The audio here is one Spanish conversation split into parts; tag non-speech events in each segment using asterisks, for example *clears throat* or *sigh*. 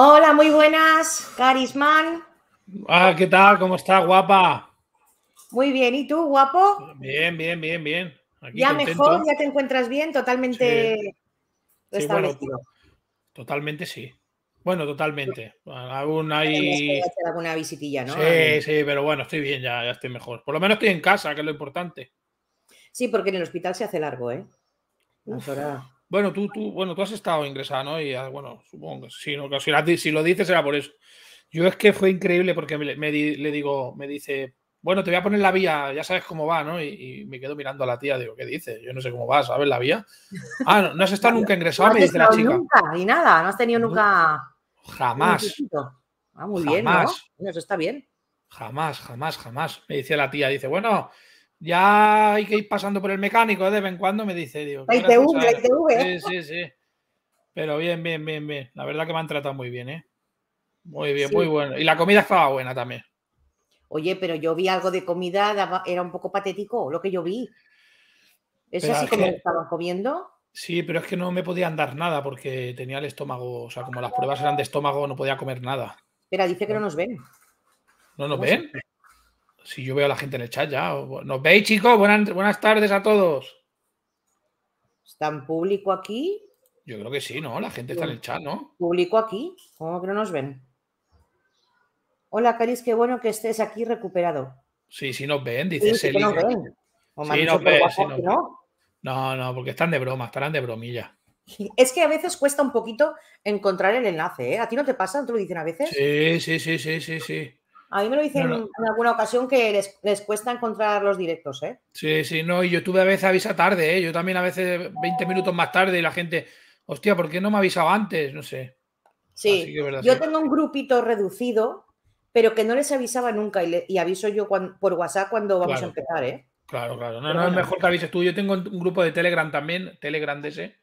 Hola, muy buenas, Carisman. Ah, ¿qué tal? ¿Cómo estás, guapa? Muy bien, ¿y tú, guapo? Bien, bien, bien, bien. ya mejor, ya te encuentras bien, totalmente totalmente sí. Bueno, totalmente. Aún hay. alguna visitilla, ¿no? Sí, sí, pero bueno, estoy bien, ya, estoy mejor. Por lo menos estoy en casa, que es lo importante. Sí, porque en el hospital se hace largo, ¿eh? Ahora... Bueno, tú, tú, bueno, tú has estado ingresado, Y ah, bueno, supongo que si, lo dices era por eso. Yo es que fue increíble porque me, le digo, me dice, bueno, te voy a poner la vía, ya sabes cómo va, ¿no? Y, me quedo mirando a la tía, digo, ¿qué dice? Yo no sé cómo va, ¿sabes la vía? Ah, no, no has estado nunca ingresado, me dice la chica. Nunca, y nada, no has tenido nunca. Jamás. Ah, muy bien, ¿no? Eso está bien. Jamás, jamás, jamás. Me dice la tía, dice, bueno, ya hay que ir pasando por el mecánico, de vez en cuando me dice, ¿eh? Sí, sí, sí. Pero bien, bien, bien, bien. La verdad que me han tratado muy bien, ¿eh? Muy bien, muy bueno. Y la comida estaba buena también. Oye, pero yo vi algo de comida, era un poco patético lo que yo vi. ¿Es así como estaban comiendo? Sí, pero es que no me podían dar nada porque tenía el estómago, o sea, como las pruebas eran de estómago, no podía comer nada. Pero dice que no nos ven. ¿No nos ven? Si yo veo a la gente en el chat ya. ¿Nos veis, chicos? Buenas, tardes a todos. ¿Están público aquí? Yo creo que sí, ¿no? La gente está en el chat, ¿no? Público aquí. ¿Cómo que no nos ven? Hola, Caris, qué bueno que estés aquí recuperado. Sí, sí nos ven, dice sí, nos ven. sí, nos ven, ¿no? no, porque están de broma, estarán de bromilla. Es que a veces cuesta un poquito encontrar el enlace, ¿eh? ¿A ti no te pasa? ¿Tú lo dicen a veces? Sí, sí, sí, sí, sí, sí. A mí me lo dicen en alguna ocasión que les, cuesta encontrar los directos, ¿eh? Sí, sí, no, y YouTube a veces avisa tarde, ¿eh? Yo también a veces 20 minutos más tarde y la gente, hostia, ¿por qué no me ha avisado antes? No sé. Sí, yo tengo un grupito reducido, pero que no les avisaba nunca y, aviso yo por WhatsApp cuando vamos a empezar, ¿eh? Claro, claro. No, es mejor que avises tú. Yo tengo un grupo de Telegram también, Telegram ese,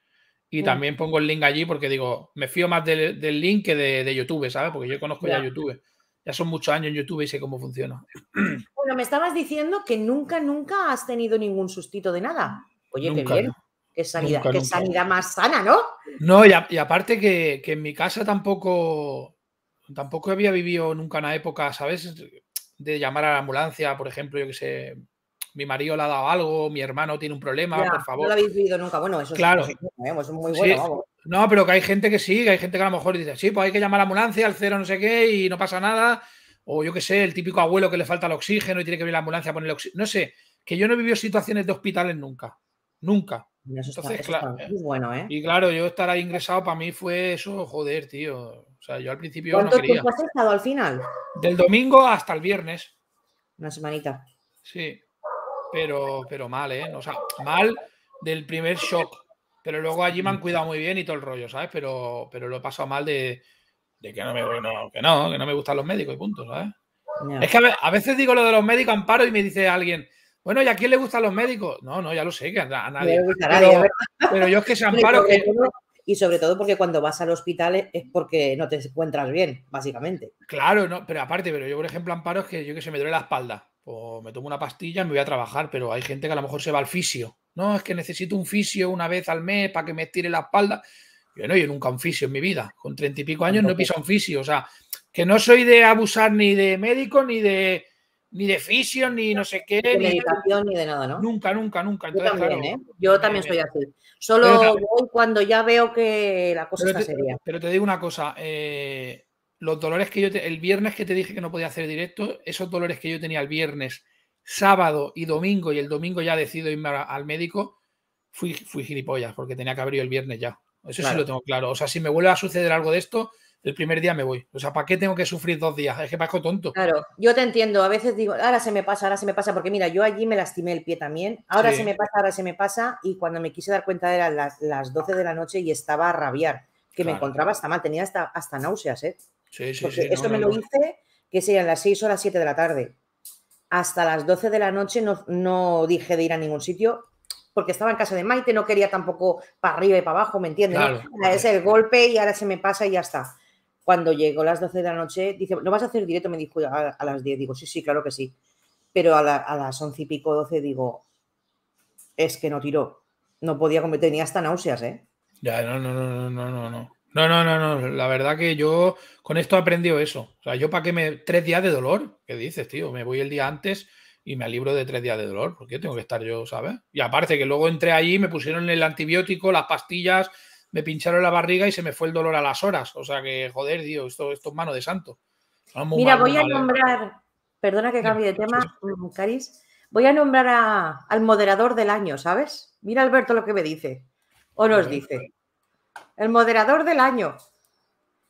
y mm. también pongo el link allí porque digo, me fío más del, link que de, YouTube, ¿sabes? Porque yo conozco ya YouTube ya son muchos años en YouTube y sé cómo funciona. *clears throat* Bueno, me estabas diciendo que nunca, nunca has tenido ningún sustito de nada. Oye, qué bien. Qué sanidad, más sana, ¿no? No, y, aparte que, en mi casa tampoco, tampoco había vivido nunca una época, ¿sabes? De llamar a la ambulancia, por ejemplo, yo que sé, mi marido le ha dado algo, mi hermano tiene un problema, por favor. No lo habéis vivido nunca. Bueno, eso claro. ¿eh? es, es muy bueno. No, pero que hay gente que sí, que hay gente que a lo mejor dice, sí, pues hay que llamar a la ambulancia, al cero no sé qué, y no pasa nada. O yo qué sé, el típico abuelo que le falta el oxígeno y tiene que venir la ambulancia a el oxígeno. No sé, que yo no he vivido situaciones de hospitales nunca. Nunca. Entonces, claro, bueno, ¿eh? Y claro, yo estar ahí ingresado para mí fue eso, joder, tío. O sea, yo al principio ¿Cuánto no quería. tiempo has estado al final? Del domingo hasta el viernes. Una semanita. Sí pero, pero mal, ¿eh? O sea, mal del primer shock. Pero luego allí me han cuidado muy bien y todo el rollo, ¿sabes? Pero, pero lo he pasado mal de, de que, no me, no, no me gustan los médicos y punto, ¿sabes? Es que a veces digo lo de los médicos amparo y me dice alguien, bueno, ¿y a quién le gustan los médicos? No, no, ya lo sé, que a, nadie. Pero, yo es que se *laughs* amparo Y sobre todo porque cuando vas al hospital es porque no te encuentras bien, básicamente. Claro, no, pero aparte, pero yo, por ejemplo, amparo es que yo que se me duele la espalda o pues me tomo una pastilla, y me voy a trabajar, pero hay gente que a lo mejor se va al fisio. No, es que necesito un fisio una vez al mes para que me estire la espalda. Yo no, yo nunca un fisio en mi vida. Con treinta y pico años no he pisado un fisio. O sea, que no soy de abusar ni de médico, ni de ni de fisio, ni no sé qué. De meditación, ni, de nada, ¿no? Nunca, nunca, nunca. yo también, ¿eh? Yo también soy así. Solo voy cuando ya veo que la cosa está seria. Pero te digo una cosa, eh, los dolores que yo te, el viernes que te dije que no podía hacer directo, esos dolores que yo tenía el viernes, sábado y domingo, y el domingo ya decido irme al médico, fui, fui gilipollas, porque tenía que abrir el viernes ya. Eso sí lo tengo claro. O sea, si me vuelve a suceder algo de esto, el primer día me voy. O sea, ¿para qué tengo que sufrir dos días? Es que parezco tonto. Claro, yo te entiendo. A veces digo, ahora se me pasa, ahora se me pasa, porque mira, yo allí me lastimé el pie también. Ahora se me pasa, ahora se me pasa. Y cuando me quise dar cuenta era las, las 12 de la noche y estaba a rabiar, que me encontraba hasta mal, tenía hasta, hasta náuseas, ¿eh? Sí, sí, sí, esto me lo hice, que serían las 6 las 7 de la tarde. Hasta las 12 de la noche no, dije de ir a ningún sitio porque estaba en casa de Maite, no quería tampoco para arriba y para abajo, ¿me entiendes? Es el golpe y ahora se me pasa y ya está. Cuando llegó las 12 de la noche, dice, ¿no vas a hacer directo? Me dijo a, las 10, digo, sí, sí, claro que sí. Pero a, las 11 y pico, 12, digo, es que no tiró. No podía comer tenía hasta náuseas, ¿eh? Ya, no, no, no, no, no, no. No, no, no, no. La verdad que yo con esto he aprendido eso. O sea, yo para qué me. Tres días de dolor. ¿Qué dices, tío? Me voy el día antes y me alibro de tres días de dolor. Porque tengo que estar yo, ¿sabes? Y aparte que luego entré allí, me pusieron el antibiótico, las pastillas, me pincharon la barriga y se me fue el dolor a las horas. O sea que, joder, tío, esto, esto es mano de santo. Mira, voy a eh. nombrar. Perdona que cambie de tema, mm, Caris. Voy a nombrar al moderador del año, ¿sabes? Mira, Alberto, lo que me dice. O nos dice el moderador del año.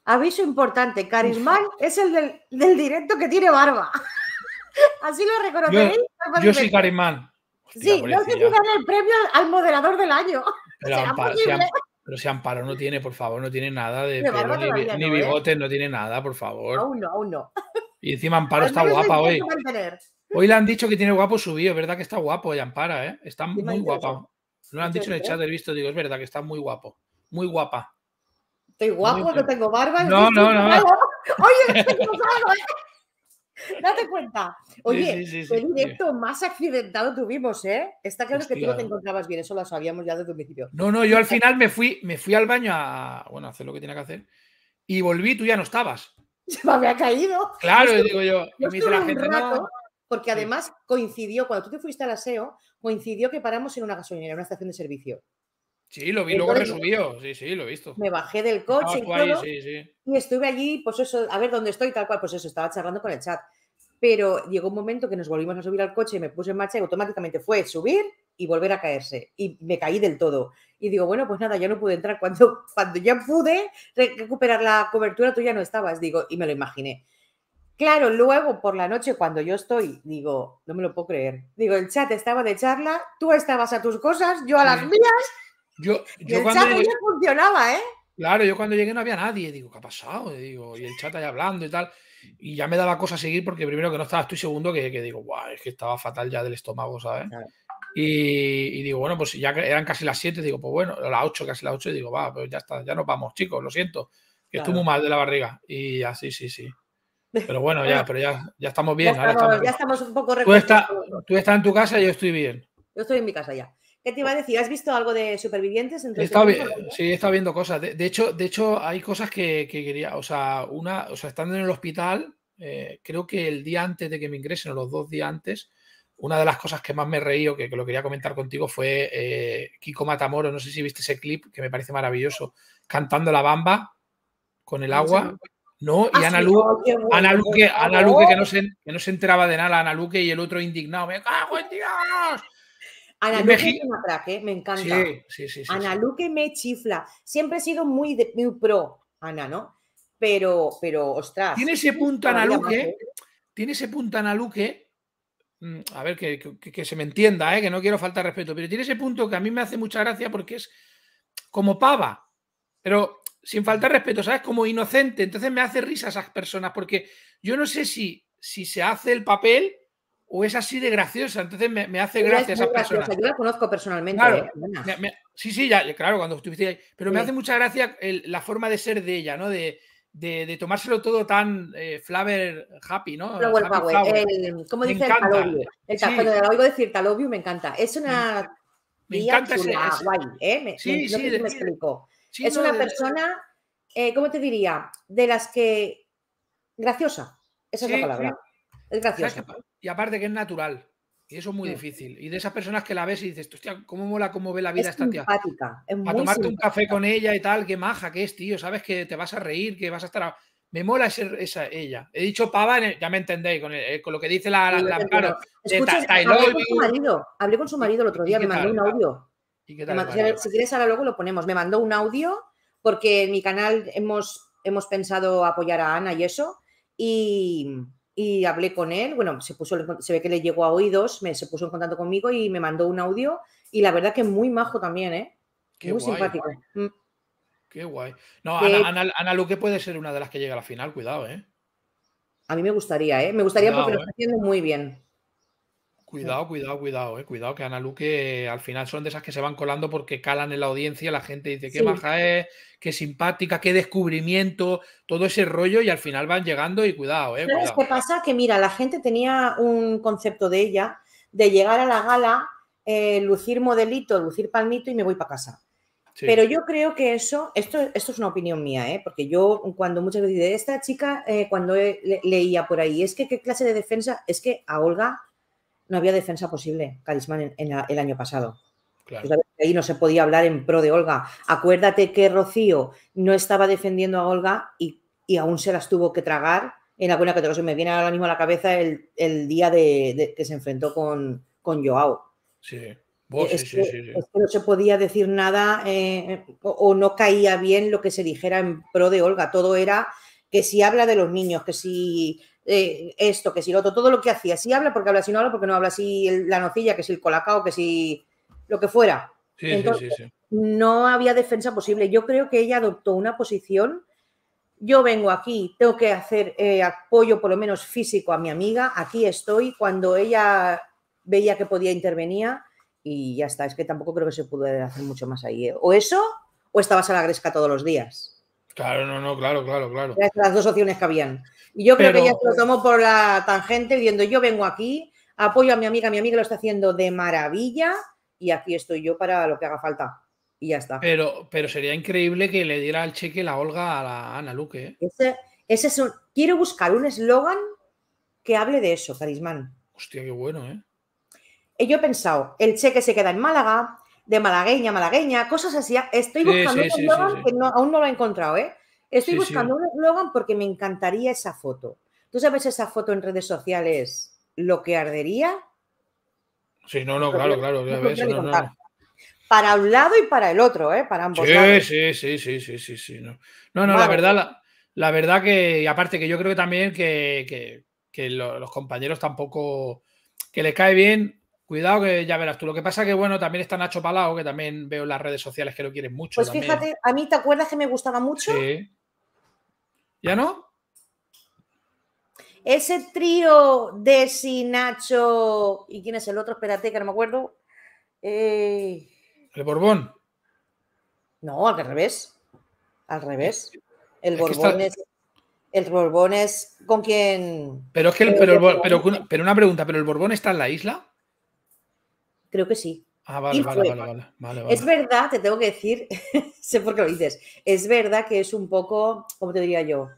Aviso importante, Carismal es el del, directo que tiene barba. *laughs* Así lo reconoceréis. Yo, soy Carismal. sí, no se pidan el premio al moderador del año. *laughs* Pero, si amparo, no tiene, por favor, no tiene nada de pelo, ni, ¿eh? bigote, no tiene nada, por favor. Aún no, no. Y encima Amparo está guapa hoy. Hoy le han dicho que tiene guapo subido, es verdad que está guapo y Ampara, ¿eh? Está muy, guapa. No lo han dicho en el chat del visto, digo, es verdad que está muy guapo muy guapa. Estoy guapo, no tengo barba. No, no, no. Oye, tengo ¿eh? Date cuenta. Oye, el directo más accidentado tuvimos, ¿eh? Está claro que tú no te encontrabas bien, eso lo sabíamos ya desde un principio. No, no, yo al final me fui, me fui al baño a, bueno, hacer lo que tenía que hacer y volví, y tú ya no estabas. *laughs* Se me había caído. Claro, digo yo. Porque además coincidió, cuando tú te fuiste al aseo, coincidió que paramos en una gasolinera, en una estación de servicio. Sí, lo vi Luego me subió. Sí, sí, lo he visto. Me bajé del coche y, y estuve allí, pues eso, a ver dónde estoy, tal cual, pues eso, estaba charlando con el chat. Pero llegó un momento que nos volvimos a subir al coche, y me puse en marcha y automáticamente fue subir y volver a caerse. Y me caí del todo. Y digo, bueno, pues nada, ya no pude entrar. *laughs* Cuando, cuando ya pude recuperar la cobertura, tú ya no estabas, digo, y me lo imaginé. Claro, luego por la noche cuando yo estoy, digo, no me lo puedo creer. Digo, el chat estaba de charla, tú estabas a tus cosas, yo a las mías. Yo, cuando chat llegué, funcionaba, ¿eh? Claro, yo cuando llegué no había nadie. Digo, ¿qué ha pasado? Y, digo, y el chat ahí hablando y tal. Y ya me daba cosa seguir porque primero que no estaba estoy segundo que, digo, guau, es que estaba fatal ya del estómago, ¿sabes? Y, digo, bueno, pues ya eran casi las 7, digo, pues bueno, las 8, casi las 8, y digo, va, pues ya está, ya nos vamos, chicos, lo siento, que estuvo muy mal de la barriga. Y así, sí, sí. Pero bueno, ya, *laughs* pero ya, ya estamos bien. Ya estamos, un poco tú tú estás en tu casa y yo estoy bien. Yo estoy en mi casa ya. ¿Qué te iba a pues decir? ¿Has visto algo de supervivientes? sí, he estado viendo cosas. De, hecho, de hecho, hay cosas que, quería. O sea, una, o sea, estando en el hospital, eh, creo que el día antes de que me ingresen, o los dos días antes, una de las cosas que más me reí o que, lo quería comentar contigo fue eh, Kiko Matamoro, no sé si viste ese clip que me parece maravilloso, cantando la bamba con el agua, ¿no? Y ah, Ana, oh, Luque, que, no se, que no se enteraba de nada, Ana Luque y el otro indignado, me cago en Dios, Ana Luque me traje, me encanta. Sí, sí, sí, Ana Luque me chifla. Siempre he sido muy, de, pro, Ana, ¿no? Pero, pero, ostras. Tiene ese punto Ana Luque, eh? tiene ese punto Ana Luque, mm, a ver, que, se me entienda, ¿eh? que no quiero faltar respeto, pero tiene ese punto que a mí me hace mucha gracia porque es como pava, pero sin faltar respeto, ¿sabes? Como inocente. Entonces me hace risa esas personas porque yo no sé si, si se hace el papel o es así de graciosa. Entonces me, hace gracia esa persona. Yo la conozco personalmente. ¿eh? sí, sí, ya, claro, cuando estuviste ahí. Pero me hace mucha gracia la forma de ser de ella, ¿no? De, de, tomárselo todo tan eh, flavor happy, ¿no? Flower happy ¿Cómo dice el talobio? El Cuando oigo decir talobio me encanta. Es una. Me encanta ese, Guay, ¿eh? me, sí, sí, me explico. es una persona, eh, ¿cómo te diría? De las que. Graciosa. Esa es la palabra. Y aparte que es natural. Y eso es muy mm. difícil. Y de esas personas que la ves y dices, hostia, cómo mola cómo ve la vida esta tía. Es simpática. a tomarte un café con ella y tal, qué maja que es, tío. Sabes que te vas a reír, que vas a estar. Me mola esa ella. He dicho pava, ya me entendéis, eh, con, lo que dice la, hablé, con su marido, el otro día, me mandó un audio. si quieres, ahora luego lo ponemos. Me mandó un audio porque en mi canal hemos, hemos pensado apoyar a Ana y eso. Y, y hablé con él, bueno, se, puso, se ve que le llegó a oídos, me, se puso en contacto conmigo y me mandó un audio y la verdad que es muy majo también, ¿eh? muy simpático. Mm. Qué guay. No, Ana, Luque puede ser una de las que llega a la final, cuidado, ¿eh? A mí me gustaría, ¿eh? Me gustaría porque lo ¿eh? está haciendo muy bien. Cuidado, cuidado, cuidado, eh, cuidado, que Ana Luque eh, al final son de esas que se van colando porque calan en la audiencia, la gente dice qué maja es, qué simpática, qué descubrimiento, todo ese rollo y al final van llegando y cuidado. Eh, ¿Sabes que qué pasa? Que mira, la gente tenía un concepto de ella, de llegar a la gala, eh, lucir modelito, lucir palmito y me voy para casa. Pero yo creo que eso, esto, esto es una opinión mía, porque yo cuando muchas veces de esta chica, cuando leía por ahí, es que qué clase de defensa, es que a Olga no había defensa posible, Carisman, en, el año pasado. Claro. ahí no se podía hablar en pro de Olga. Acuérdate que Rocío no estaba defendiendo a Olga y, aún se las tuvo que tragar en alguna categoría. Me viene ahora mismo a la cabeza el, día de, que se enfrentó con, Joao. Sí. Eh, sí, sí, no se podía decir nada eh, o, no caía bien lo que se dijera en pro de Olga. Todo era que si habla de los niños, que si eh, esto, que si lo otro, todo lo que hacía, si habla porque habla, si no habla porque no habla, si la nocilla, que si el colacao, que si lo que fuera. Entonces, no había defensa posible. Yo creo que ella adoptó una posición. Yo vengo aquí, tengo que hacer eh, apoyo por lo menos físico a mi amiga, aquí estoy, cuando ella veía que podía intervenir y ya está, es que tampoco creo que se pudiera hacer mucho más ahí. ¿eh? O eso, o estabas a la gresca todos los días. Claro, no, no, claro, claro, claro. las dos opciones que habían. Y yo creo que ya se lo tomo por la tangente, viendo yo vengo aquí, apoyo a mi amiga, mi amiga lo está haciendo de maravilla y aquí estoy yo para lo que haga falta. Y ya está. Pero, pero sería increíble que le diera el cheque la Olga a la Ana Luque. ¿eh? Ese, es un, quiero buscar un eslogan que hable de eso, Carismán. Hostia, qué bueno, ¿eh? eh yo he pensado, el cheque se queda en Málaga, de malagueña, malagueña, cosas así. Estoy buscando un eslogan que aún no lo he encontrado, ¿eh? Estoy buscando un eslogan porque me encantaría esa foto. ¿Tú sabes esa foto en redes sociales lo que ardería? Sí, no, no, claro, claro. Para un lado y para el otro, ¿eh? Para ambos lados. Sí, sí, sí, sí, sí, sí. No, no, la verdad, la, verdad que, aparte que yo creo que también que, los, compañeros tampoco, que les cae bien, Cuidado que ya verás tú. Lo que pasa que, bueno, también está Nacho Palao, que también veo en las redes sociales que lo quieren mucho. Pues fíjate, a mí te acuerdas que me gustaba mucho. Sí. ¿Ya no? Ese trío de Sinacho y quién es el otro, espérate que no me acuerdo. Eh, el Borbón. No, al revés. Al revés. El Borbón es. El Borbón es con quien. Pero es que pero, pero, una pregunta, ¿pero el Borbón está en la isla? Creo que sí. Ah, vale, vale, vale, Es verdad, te tengo que decir, *laughs* sé por qué lo dices, es verdad que es un poco, ¿cómo te diría yo?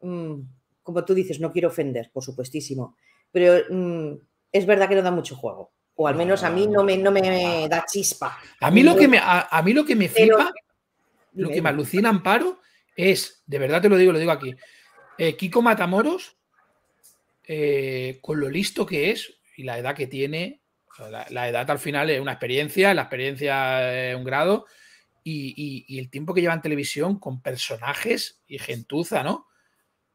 Mm, como tú dices, no quiero ofender, por supuestísimo, pero mm, es verdad que no da mucho juego. O al menos a mí no me, da chispa. A mí lo que me, a, mí lo que me flipa, lo que me alucina Amparo, es, de verdad te lo digo, lo digo aquí, eh, Kiko Matamoros, eh, con lo listo que es y la edad que tiene, la, edad al final es una experiencia, la experiencia es un grado y, el tiempo que lleva en televisión con personajes y gentuza, ¿no?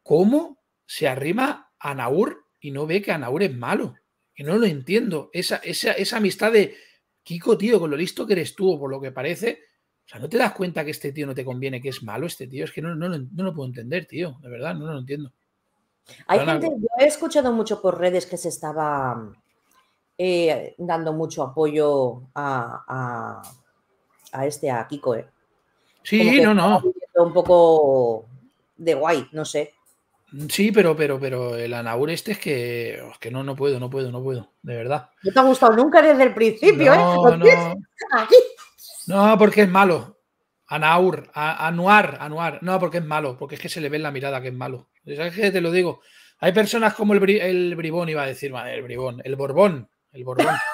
¿Cómo se arrima a Naur y no ve que Anaur es malo? Que no lo entiendo. Esa, esa, esa amistad de Kiko, tío, con lo listo que eres tú, por lo que parece, o sea, ¿no te das cuenta que este tío no te conviene, que es malo este tío? Es que no, no, lo puedo entender, tío. De verdad, no, lo entiendo. Hay gente, yo he escuchado mucho por redes que se estaba eh, dando mucho apoyo a, este, a Kiko. ¿eh? Sí, no, no. Un poco de guay, no sé. Sí, pero, pero, pero el Anaur este es que, que no, no puedo, no puedo, no puedo, de verdad. No te ha gustado nunca desde el principio, no, ¿eh? No. Pues no. porque es malo. Anaur, Anuar, Anuar. No, porque es malo, porque es que se le ve en la mirada que es malo. ¿Sabes qué? Te lo digo. Hay personas como el, el Bribón, iba a decir, el Bribón, el Borbón, el Borbón. *laughs*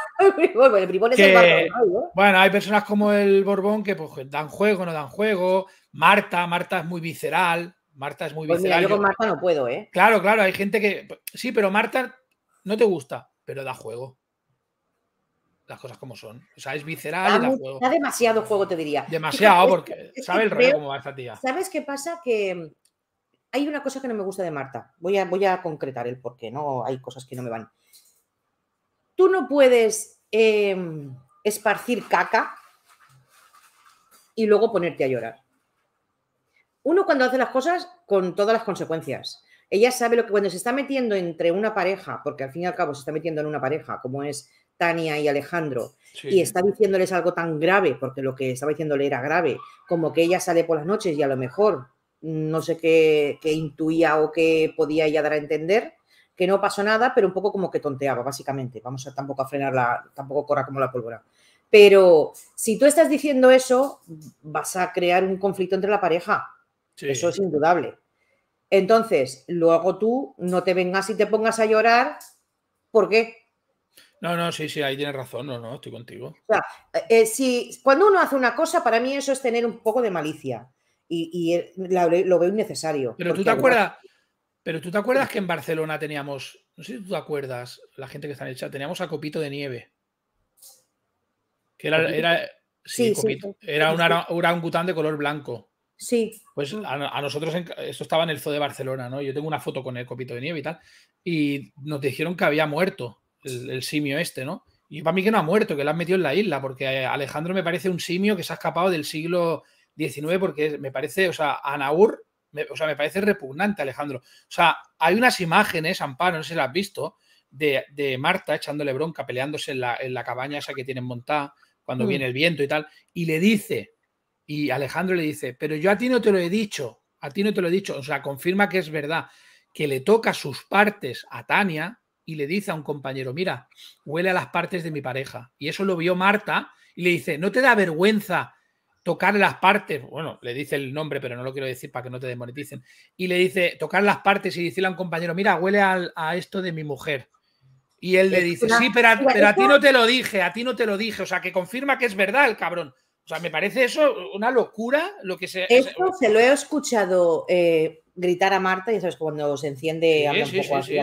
Bueno, hay personas como el Borbón que pues, dan juego, no dan juego. Marta, Marta es muy visceral. Marta es muy pues visceral. yo con Marta no puedo, ¿eh? Claro, claro, hay gente que. Pues, sí, pero Marta no te gusta, pero da juego. Las cosas como son. O sea, es visceral da, juego. demasiado juego, te diría. Demasiado, porque sabe el rollo cómo va tía. ¿Sabes qué pasa? Que mm, hay una cosa que no me gusta de Marta. Voy a, voy a concretar el por ¿no? Hay cosas que no me van. Tú no puedes em, esparcir caca y luego ponerte a llorar. Uno cuando hace las cosas con todas las consecuencias. Ella sabe lo que cuando se está metiendo entre una pareja, porque al fin y al cabo se está metiendo en una pareja, como es Tania y Alejandro, y está diciéndoles algo tan grave, porque lo que estaba diciéndole era grave, como que ella sale por las noches y a lo mejor no sé qué, qué intuía o qué podía ella dar a entender, que no pasó nada, pero un poco como que tonteaba, básicamente. Vamos a tampoco a frenar tampoco corra como la pólvora. Pero si tú estás diciendo eso, vas a crear un conflicto entre la pareja. Eso es indudable. Entonces, luego tú no te vengas y te pongas a llorar. ¿Por qué? No, no, sí, sí, ahí tienes razón, no, no, estoy contigo. O sea, eh, eh, si, cuando uno hace una cosa, para mí eso es tener un poco de malicia. Y, eh, lo veo innecesario. Pero tú te acuerdas, pero tú te acuerdas que en Barcelona teníamos, no sé si tú te acuerdas, la gente que está en el chat, teníamos a Copito de Nieve. Que era, era sí, era un orangután de color blanco. Sí. Pues a, nosotros, esto estaba en el zoo de Barcelona, ¿no? Yo tengo una foto con el Copito de Nieve y tal. Y nos dijeron que había muerto el, simio este, ¿no? Y para mí que no ha muerto, que lo han metido en la isla, porque Alejandro me parece un simio que se ha escapado del siglo XIX, porque me parece, o sea, Anaur o sea, me parece repugnante, Alejandro. O sea, hay unas imágenes, Amparo, no sé si las has visto, de, Marta echándole bronca, peleándose en la, cabaña esa que tienen montada cuando mm. viene el viento y tal, y le dice, y Alejandro le dice, pero yo a ti no te lo he dicho, a ti no te lo he dicho, o sea, confirma que es verdad, que le toca sus partes a Tania y le dice a un compañero, mira, huele a las partes de mi pareja. Y eso lo vio Marta y le dice, ¿no te da vergüenza tocar las partes, bueno, le dice el nombre, pero no lo quiero decir para que no te demoneticen, y le dice, tocar las partes y decirle a un compañero, mira, huele a esto de mi mujer. Y él le dice, sí, pero a, ti no te lo dije, a ti no te lo dije, o sea, que confirma que es verdad el cabrón. O sea, me parece eso una locura lo que se... Esto se lo he escuchado eh, gritar a Marta, ya sabes, cuando se enciende, un poco Se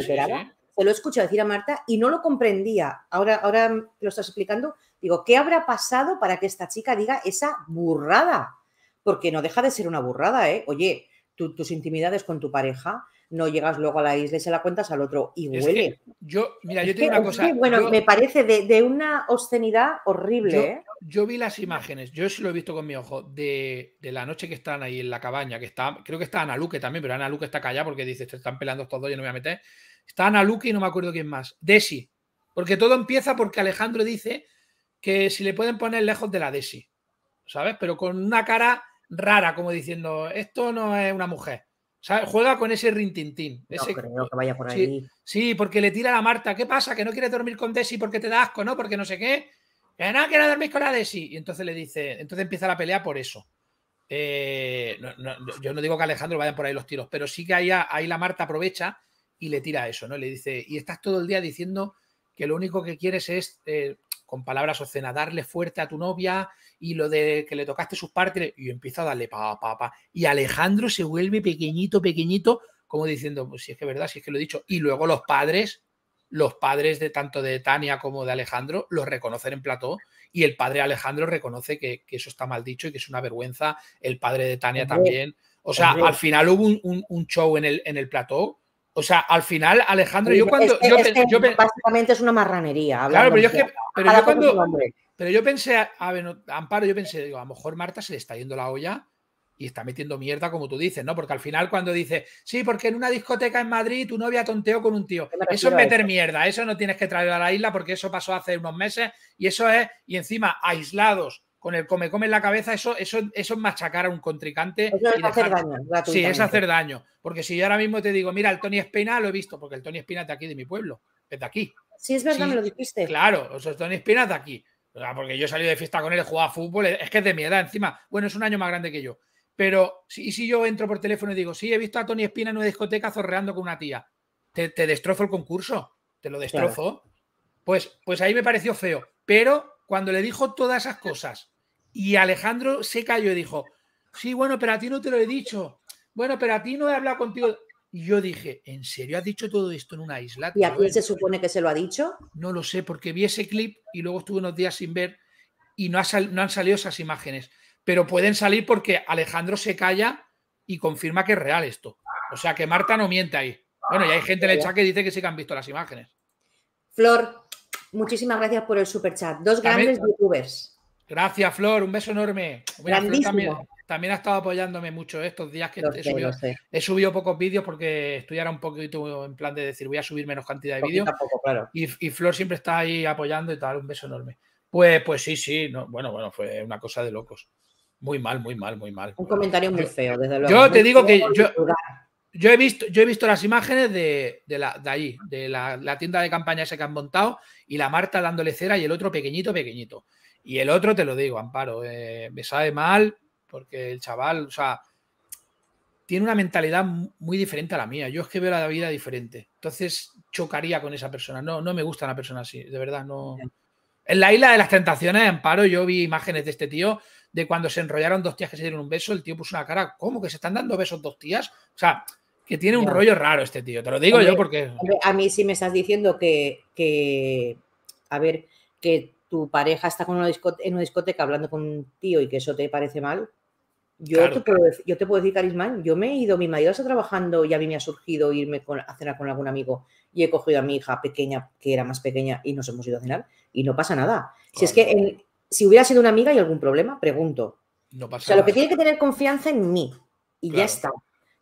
lo he escuchado decir a Marta y no lo comprendía. Ahora, ahora lo estás explicando, Digo, ¿qué habrá pasado para que esta chica diga esa burrada? Porque no deja de ser una burrada, ¿eh? Oye, tus intimidades con tu pareja, no llegas luego a la isla y se la cuentas al otro y huele. yo, mira, yo tengo una cosa. bueno, me parece de, una obscenidad horrible. Yo, ¿eh? yo, vi las imágenes, yo sí lo he visto con mi ojo, de, la noche que están ahí en la cabaña, que está, creo que está Ana Luque también, pero Ana Luque está callada porque dice, te están peleando estos dos, y no me voy a meter. Está Ana Luque y no me acuerdo quién más. Desi. Porque todo empieza porque Alejandro dice que si le pueden poner lejos de la Desi, ¿sabes? Pero con una cara rara, como diciendo, esto no es una mujer. ¿sabes? Juega con ese rintintín. Ese... No, creo que vaya por ahí. Sí, porque le tira a la Marta, ¿qué pasa? Que no quiere dormir con Desi porque te da asco, ¿no? Porque no sé qué. Que no quiero dormir con la Desi. Y entonces le dice, entonces empieza la pelea por eso. Eh, yo no digo que Alejandro vayan por ahí los tiros, pero sí que ahí, ahí la Marta aprovecha y le tira eso, ¿no? Le dice, y estás todo el día diciendo que lo único que quieres es eh, con palabras obscenas, darle fuerte a tu novia y lo de que le tocaste sus partes y empieza a darle pa, pa, pa. Y Alejandro se vuelve pequeñito, pequeñito, como diciendo, pues si es que es verdad, si es que lo he dicho. Y luego los padres, los padres de tanto de Tania como de Alejandro, los reconocen en plató y el padre Alejandro reconoce que, eso está mal dicho y que es una vergüenza. El padre de Tania también. O sea, al final hubo un, show en el, en el plató o sea, al final, Alejandro, yo cuando. básicamente es una marranería. Claro, pero yo cuando, pero yo pensé, a, Amparo, yo pensé, digo, a lo mejor Marta se le está yendo la olla y está metiendo mierda, como tú dices, ¿no? Porque al final, cuando dice, sí, porque en una discoteca en Madrid tu novia tonteó con un tío, eso es meter mierda, eso no tienes que traer a la isla porque eso pasó hace unos meses y eso es, y encima, aislados con el come come en la cabeza, eso, eso, eso es machacar a un contrincante. es hacer daño. Sí, es hacer daño. Porque si yo ahora mismo te digo, mira, el Tony Espina lo he visto, porque el Tony Espina es aquí, de mi pueblo, es de aquí. Sí, es verdad, me lo dijiste. Claro, o el Tony Espina es aquí. porque yo salí de fiesta con él, jugaba fútbol, es que es de mi edad encima. Bueno, es un año más grande que yo. Pero si, si yo entro por teléfono y digo, sí, he visto a Tony Espina en una discoteca zorreando con una tía, te, destrozo el concurso, te lo destrozo. Pues, pues ahí me pareció feo. Pero cuando le dijo todas esas cosas y Alejandro se cayó y dijo, sí, bueno, pero a ti no te lo he dicho. Bueno, pero a ti no he hablado contigo. Y yo dije, ¿en serio has dicho todo esto en una isla? ¿Y a quién se supone que se lo ha dicho? No lo sé, porque vi ese clip y luego estuve unos días sin ver y no, no han salido esas imágenes. Pero pueden salir porque Alejandro se calla y confirma que es real esto. O sea que Marta no miente ahí. Bueno, y hay gente en el chat que dice que sí que han visto las imágenes. Flor, muchísimas gracias por el super chat. Dos grandes youtubers. Gracias, Flor. Un beso enorme. también, ha estado apoyándome mucho estos días que he, subido, pocos vídeos porque estoy ahora un poquito en plan de decir voy a subir menos cantidad de vídeos. Y, Flor siempre está ahí apoyando y tal. Un beso enorme. Pues, pues sí, sí. bueno, bueno, fue una cosa de locos. Muy mal, muy mal, muy mal. Un comentario muy feo, desde luego. Yo te digo que yo, he visto, yo he visto las imágenes de, de, de la, la, tienda de campaña esa que han montado y la Marta dándole cera y el otro pequeñito, pequeñito. Y el otro te lo digo, Amparo, eh, me sabe mal porque el chaval, o sea, tiene una mentalidad muy diferente a la mía. Yo es que veo la vida diferente. Entonces chocaría con esa persona. No, no me gusta una persona así, de verdad, no. En la isla de las tentaciones, Amparo, yo vi imágenes de este tío de cuando se enrollaron dos tías que se dieron un beso, el tío puso una cara, ¿cómo que se están dando besos dos tías? O sea, que tiene un rollo raro este tío, te lo digo yo porque... a mí sí me estás diciendo que, que, a ver, que tu pareja está con una en una discoteca hablando con un tío y que eso te parece mal, yo, te, puedo, yo te puedo decir, Carismán, yo me he ido, mi marido está trabajando y a mí me ha surgido irme a cenar con algún amigo y he cogido a mi hija pequeña, que era más pequeña, y nos hemos ido a cenar y no pasa nada. Si es que si hubiera sido una amiga y algún problema, pregunto. No pasa o sea, lo que tiene que tener confianza en mí y ya está.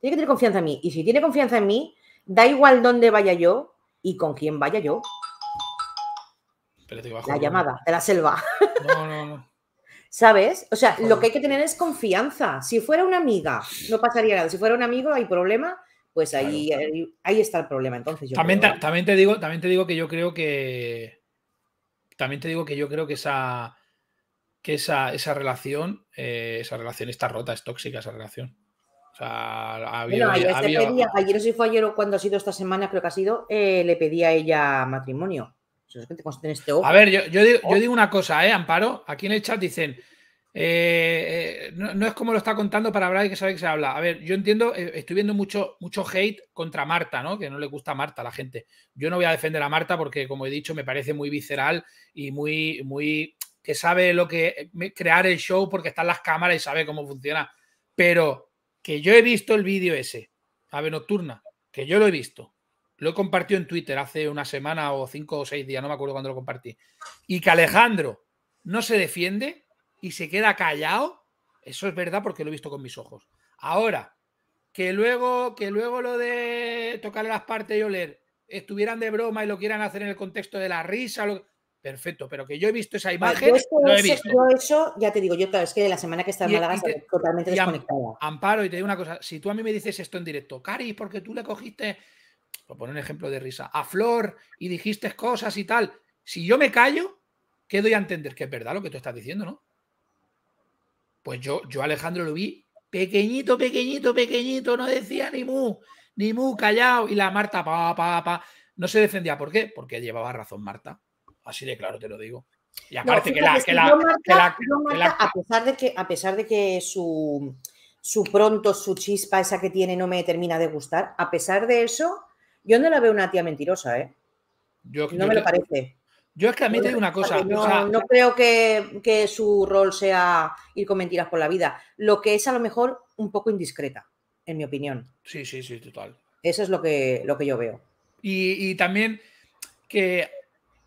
Tiene que tener confianza en mí. Y si tiene confianza en mí, da igual dónde vaya yo y con quién vaya yo la llamada de la selva. *laughs* ¿Sabes? O sea, lo que hay que tener es confianza. Si fuera una amiga, no pasaría nada. Si fuera un amigo, hay problema, pues ahí, ahí, está el problema. Entonces, yo también, también, te digo, también te digo que yo creo que. También te digo que yo creo que esa. Que esa, esa relación. Eh, esa relación está rota, es tóxica esa relación. O sea, había, ayer, había, si fue ayer cuando ha sido esta semana, creo que ha sido, eh, le pedí a ella matrimonio. Este a ver, yo, oh. digo, una cosa, ¿eh, Amparo? Aquí en el chat dicen, eh, eh, no, es como lo está contando para hablar y que sabe que se habla. A ver, yo entiendo, eh, estoy viendo mucho, mucho hate contra Marta, ¿no? Que no le gusta a Marta a la gente. Yo no voy a defender a Marta porque, como he dicho, me parece muy visceral y muy, muy que sabe lo que crear el show porque están las cámaras y sabe cómo funciona. Pero que yo he visto el vídeo ese, Ave Nocturna, que yo lo he visto lo he compartido en Twitter hace una semana o cinco o seis días, no me acuerdo cuándo lo compartí, y que Alejandro no se defiende y se queda callado, eso es verdad porque lo he visto con mis ojos. Ahora, que luego, que luego lo de tocarle las partes y oler estuvieran de broma y lo quieran hacer en el contexto de la risa, perfecto, pero que yo he visto esa ah, imagen. Yo, eso, he visto. eso, ya te digo, yo claro, es que la semana que está en Málaga totalmente desconectada. Amparo, y te digo una cosa, si tú a mí me dices esto en directo, Cari, porque tú le cogiste por poner un ejemplo de risa, a Flor y dijiste cosas y tal, si yo me callo, ¿qué doy a entender? Que es verdad lo que tú estás diciendo, ¿no? Pues yo, yo Alejandro lo vi pequeñito, pequeñito, pequeñito, no decía ni mu, ni mu, callado. Y la Marta, pa, pa, pa, no se defendía. ¿Por qué? Porque llevaba razón Marta. Así de claro te lo digo. Y aparte que, la, A pesar de que, a pesar de que su, su pronto, su chispa, esa que tiene, no me termina de gustar, a pesar de eso, yo no la veo una tía mentirosa, ¿eh? Yo, no me lo parece. Yo es que a mí te digo una cosa. No, creo que, su rol sea ir con mentiras por la vida. Lo que es a lo mejor un poco indiscreta, en mi opinión. Sí, sí, sí, total. Eso es lo que, lo que yo veo. Y, y también que,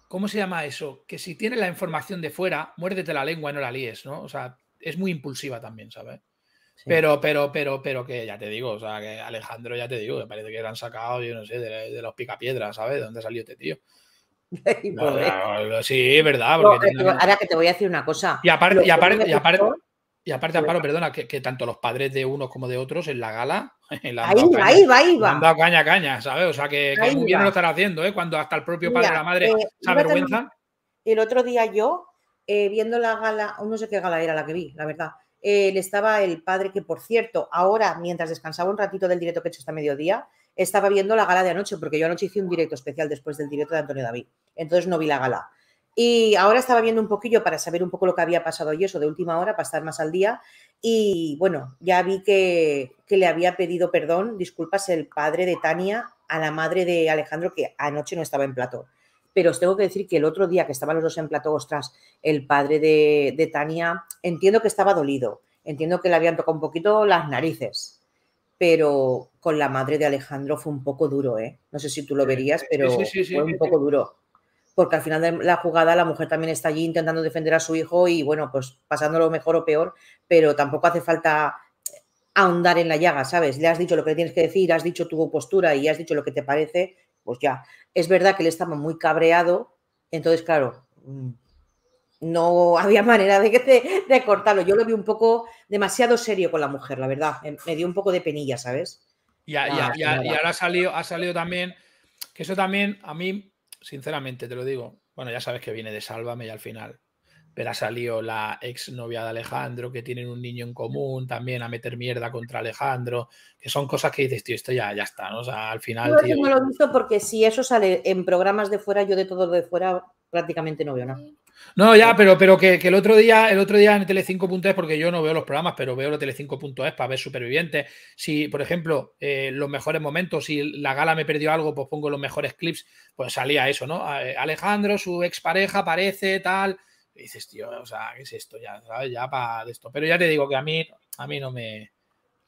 ¿cómo se llama eso? Que si tienes la información de fuera, muérdete la lengua y no la líes, ¿no? O sea, es muy impulsiva también, ¿sabes? Pero, pero, pero, pero que ya te digo, o sea, que Alejandro ya te digo, me parece que eran han sacado, yo no sé, de, los picapiedras, ¿sabes? ¿De dónde salió este tío? *laughs* Sí, es verdad. Porque eh, Ahora que te voy a decir una cosa. Y aparte, y aparte, y aparte, y aparte Amparo, perdona, que, tanto los padres de unos como de otros en la gala. *laughs* En la ahí, va, caña, ahí va, caña, ¿sabes? O sea, que, que muy bien lo están haciendo, ¿eh? Cuando hasta el propio padre o la madre eh, se avergüenza. El otro día yo, eh, viendo la gala, oh, no sé qué gala era la que vi, la verdad, él estaba el padre que, por cierto, ahora, mientras descansaba un ratito del directo que he hecho hasta mediodía, estaba viendo la gala de anoche, porque yo anoche hice un directo especial después del directo de Antonio David. Entonces no vi la gala. Y ahora estaba viendo un poquillo para saber un poco lo que había pasado y eso de última hora, para estar más al día. Y bueno, ya vi que, que le había pedido perdón, disculpas, el padre de Tania a la madre de Alejandro, que anoche no estaba en plato pero os tengo que decir que el otro día que estaban los dos en plato, ostras, el padre de, Tania, entiendo que estaba dolido, entiendo que le habían tocado un poquito las narices, pero con la madre de Alejandro fue un poco duro, ¿eh? No sé si tú lo verías, pero fue un poco duro. Porque al final de la jugada la mujer también está allí intentando defender a su hijo y bueno, pues pasándolo mejor o peor, pero tampoco hace falta ahondar en la llaga, ¿sabes? Le has dicho lo que tienes que decir, has dicho tu postura y has dicho lo que te parece pues ya. Es verdad que él estaba muy cabreado, entonces, claro, mm, no *laughs* había manera de, de, cortarlo. Yo lo vi un poco demasiado serio con la mujer, la verdad. Me dio un poco de penilla, ¿sabes? Y, ah, ahora ha salido, ha salido también, que eso también a mí, sinceramente, te lo digo, bueno, ya sabes que viene de Sálvame y al final pero ha salido la ex novia de Alejandro, que tienen un niño en común, también a meter mierda contra Alejandro, que son cosas que dices, tío, esto ya, ya está, ¿no? O sea, al final. Yo no lo he visto porque si eso sale en programas de fuera, yo de todo lo de fuera prácticamente no veo nada. No, ya, pero, pero que, el otro día, el otro día en Tele5.es, porque yo no veo los programas, pero veo lo Tele5.es para ver supervivientes. Si, por ejemplo, eh, los mejores momentos, si la gala me perdió algo, pues pongo los mejores clips, pues salía eso, ¿no? Eh, Alejandro, su expareja, aparece, tal dices, tío, o sea, ¿qué es esto? Ya, Ya para esto. Pero ya te digo que a mí, a mí no me.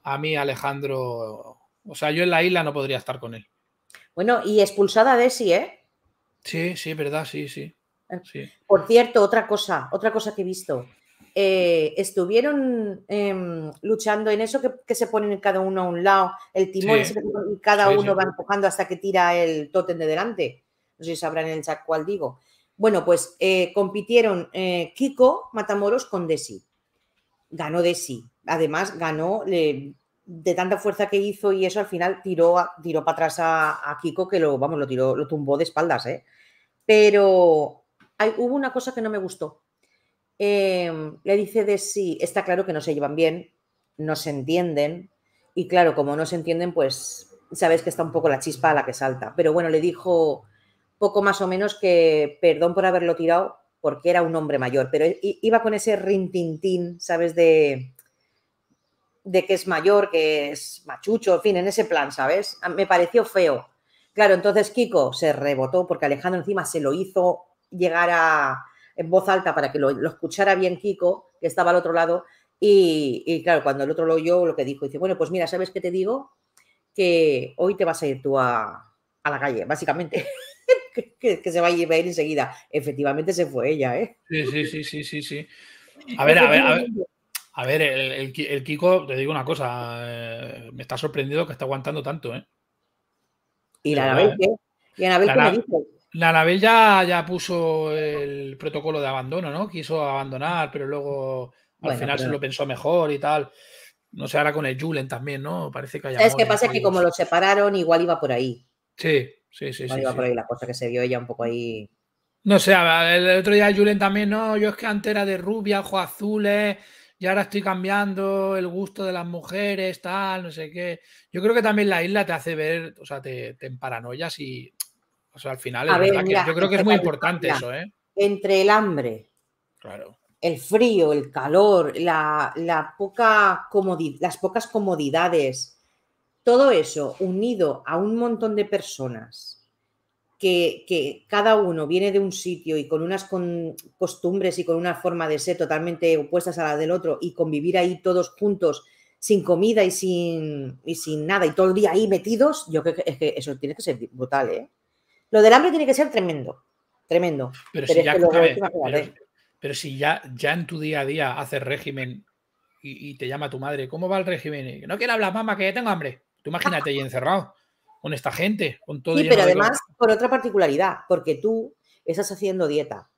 A mí, Alejandro. O sea, yo en la isla no podría estar con él. Bueno, y expulsada de sí, ¿eh? Sí, sí, verdad, sí, eh, sí. Por cierto, otra cosa, otra cosa que he visto. Eh, estuvieron em, luchando en eso que, se ponen cada uno a un lado, el timón y cada uno va empujando hasta que tira el tótem de delante. No sé si sabrán en el chat cuál digo. Bueno, pues eh, compitieron eh, Kiko Matamoros con Desi. Ganó Desi. Además, ganó de tanta fuerza que hizo y eso al final tiró, tiró para atrás a, Kiko que lo, vamos, lo, lo tumbó de espaldas. ¿eh? Pero hay, hubo una cosa que no me gustó. Em, le dice Desi, está claro que no se llevan bien, no se entienden y claro, como no se entienden, pues sabes que está un poco la chispa a la que salta. Pero bueno, le dijo poco más o menos que perdón por haberlo tirado porque era un hombre mayor, pero iba con ese rintintín, ¿sabes? De, de que es mayor, que es machucho, en fin, en ese plan, ¿sabes? Ah, me pareció feo. Claro, entonces Kiko se rebotó porque Alejandro encima se lo hizo llegar en voz alta para que lo, escuchara bien Kiko, que estaba al otro lado, y, claro, cuando el otro lo oyó, lo que dijo, dice, bueno, pues mira, ¿sabes qué te digo? Que hoy te vas a ir tú a, a la calle, básicamente. *laughs* que, se va a ir enseguida. Efectivamente se fue ella, ¿eh? Sí, sí, sí, sí, sí. sí. A ver, a ver, a ver. A ver, el, el, Kiko, te digo una cosa, eh, me está sorprendido que está aguantando tanto, ¿eh? ¿Y la Anabel ¿eh? qué? ¿Y Anabel qué me La Anabel ya, puso el protocolo de abandono, ¿no? Quiso abandonar, pero luego al final se lo pensó mejor y tal. No sé, ahora con el Julen también, ¿no? Parece que hay. es que pasa? Que como lo separaron, igual iba por ahí. Sí. Sí, sí, sí. la cosa que se vio ella un poco ahí. No sé, el otro día Julen también, no, yo es que antes era de rubia, ojos azules, y ahora estoy cambiando el gusto de las mujeres, tal, no sé qué. Yo creo que también la isla te hace ver, o sea, te, te y, o sea, al final, es verdad que yo creo que es muy importante eso, ¿eh? Entre el hambre, claro. el frío, el calor, la, la poca las pocas comodidades, todo eso unido a un montón de personas que, cada uno viene de un sitio y con unas costumbres y con una forma de ser totalmente opuestas a la del otro y convivir ahí todos juntos sin comida y sin, sin nada y todo el día ahí metidos, yo creo que, eso tiene que ser brutal, ¿eh? Lo del hambre tiene que ser tremendo, tremendo. Pero, si, ya, ya, en tu día a día haces régimen y, te llama tu madre, ¿cómo va el régimen? No quiero hablar, mamá, que tengo hambre. Tú imagínate ahí encerrado con esta gente, con todo. Sí, pero además por otra particularidad, porque tú estás haciendo dieta,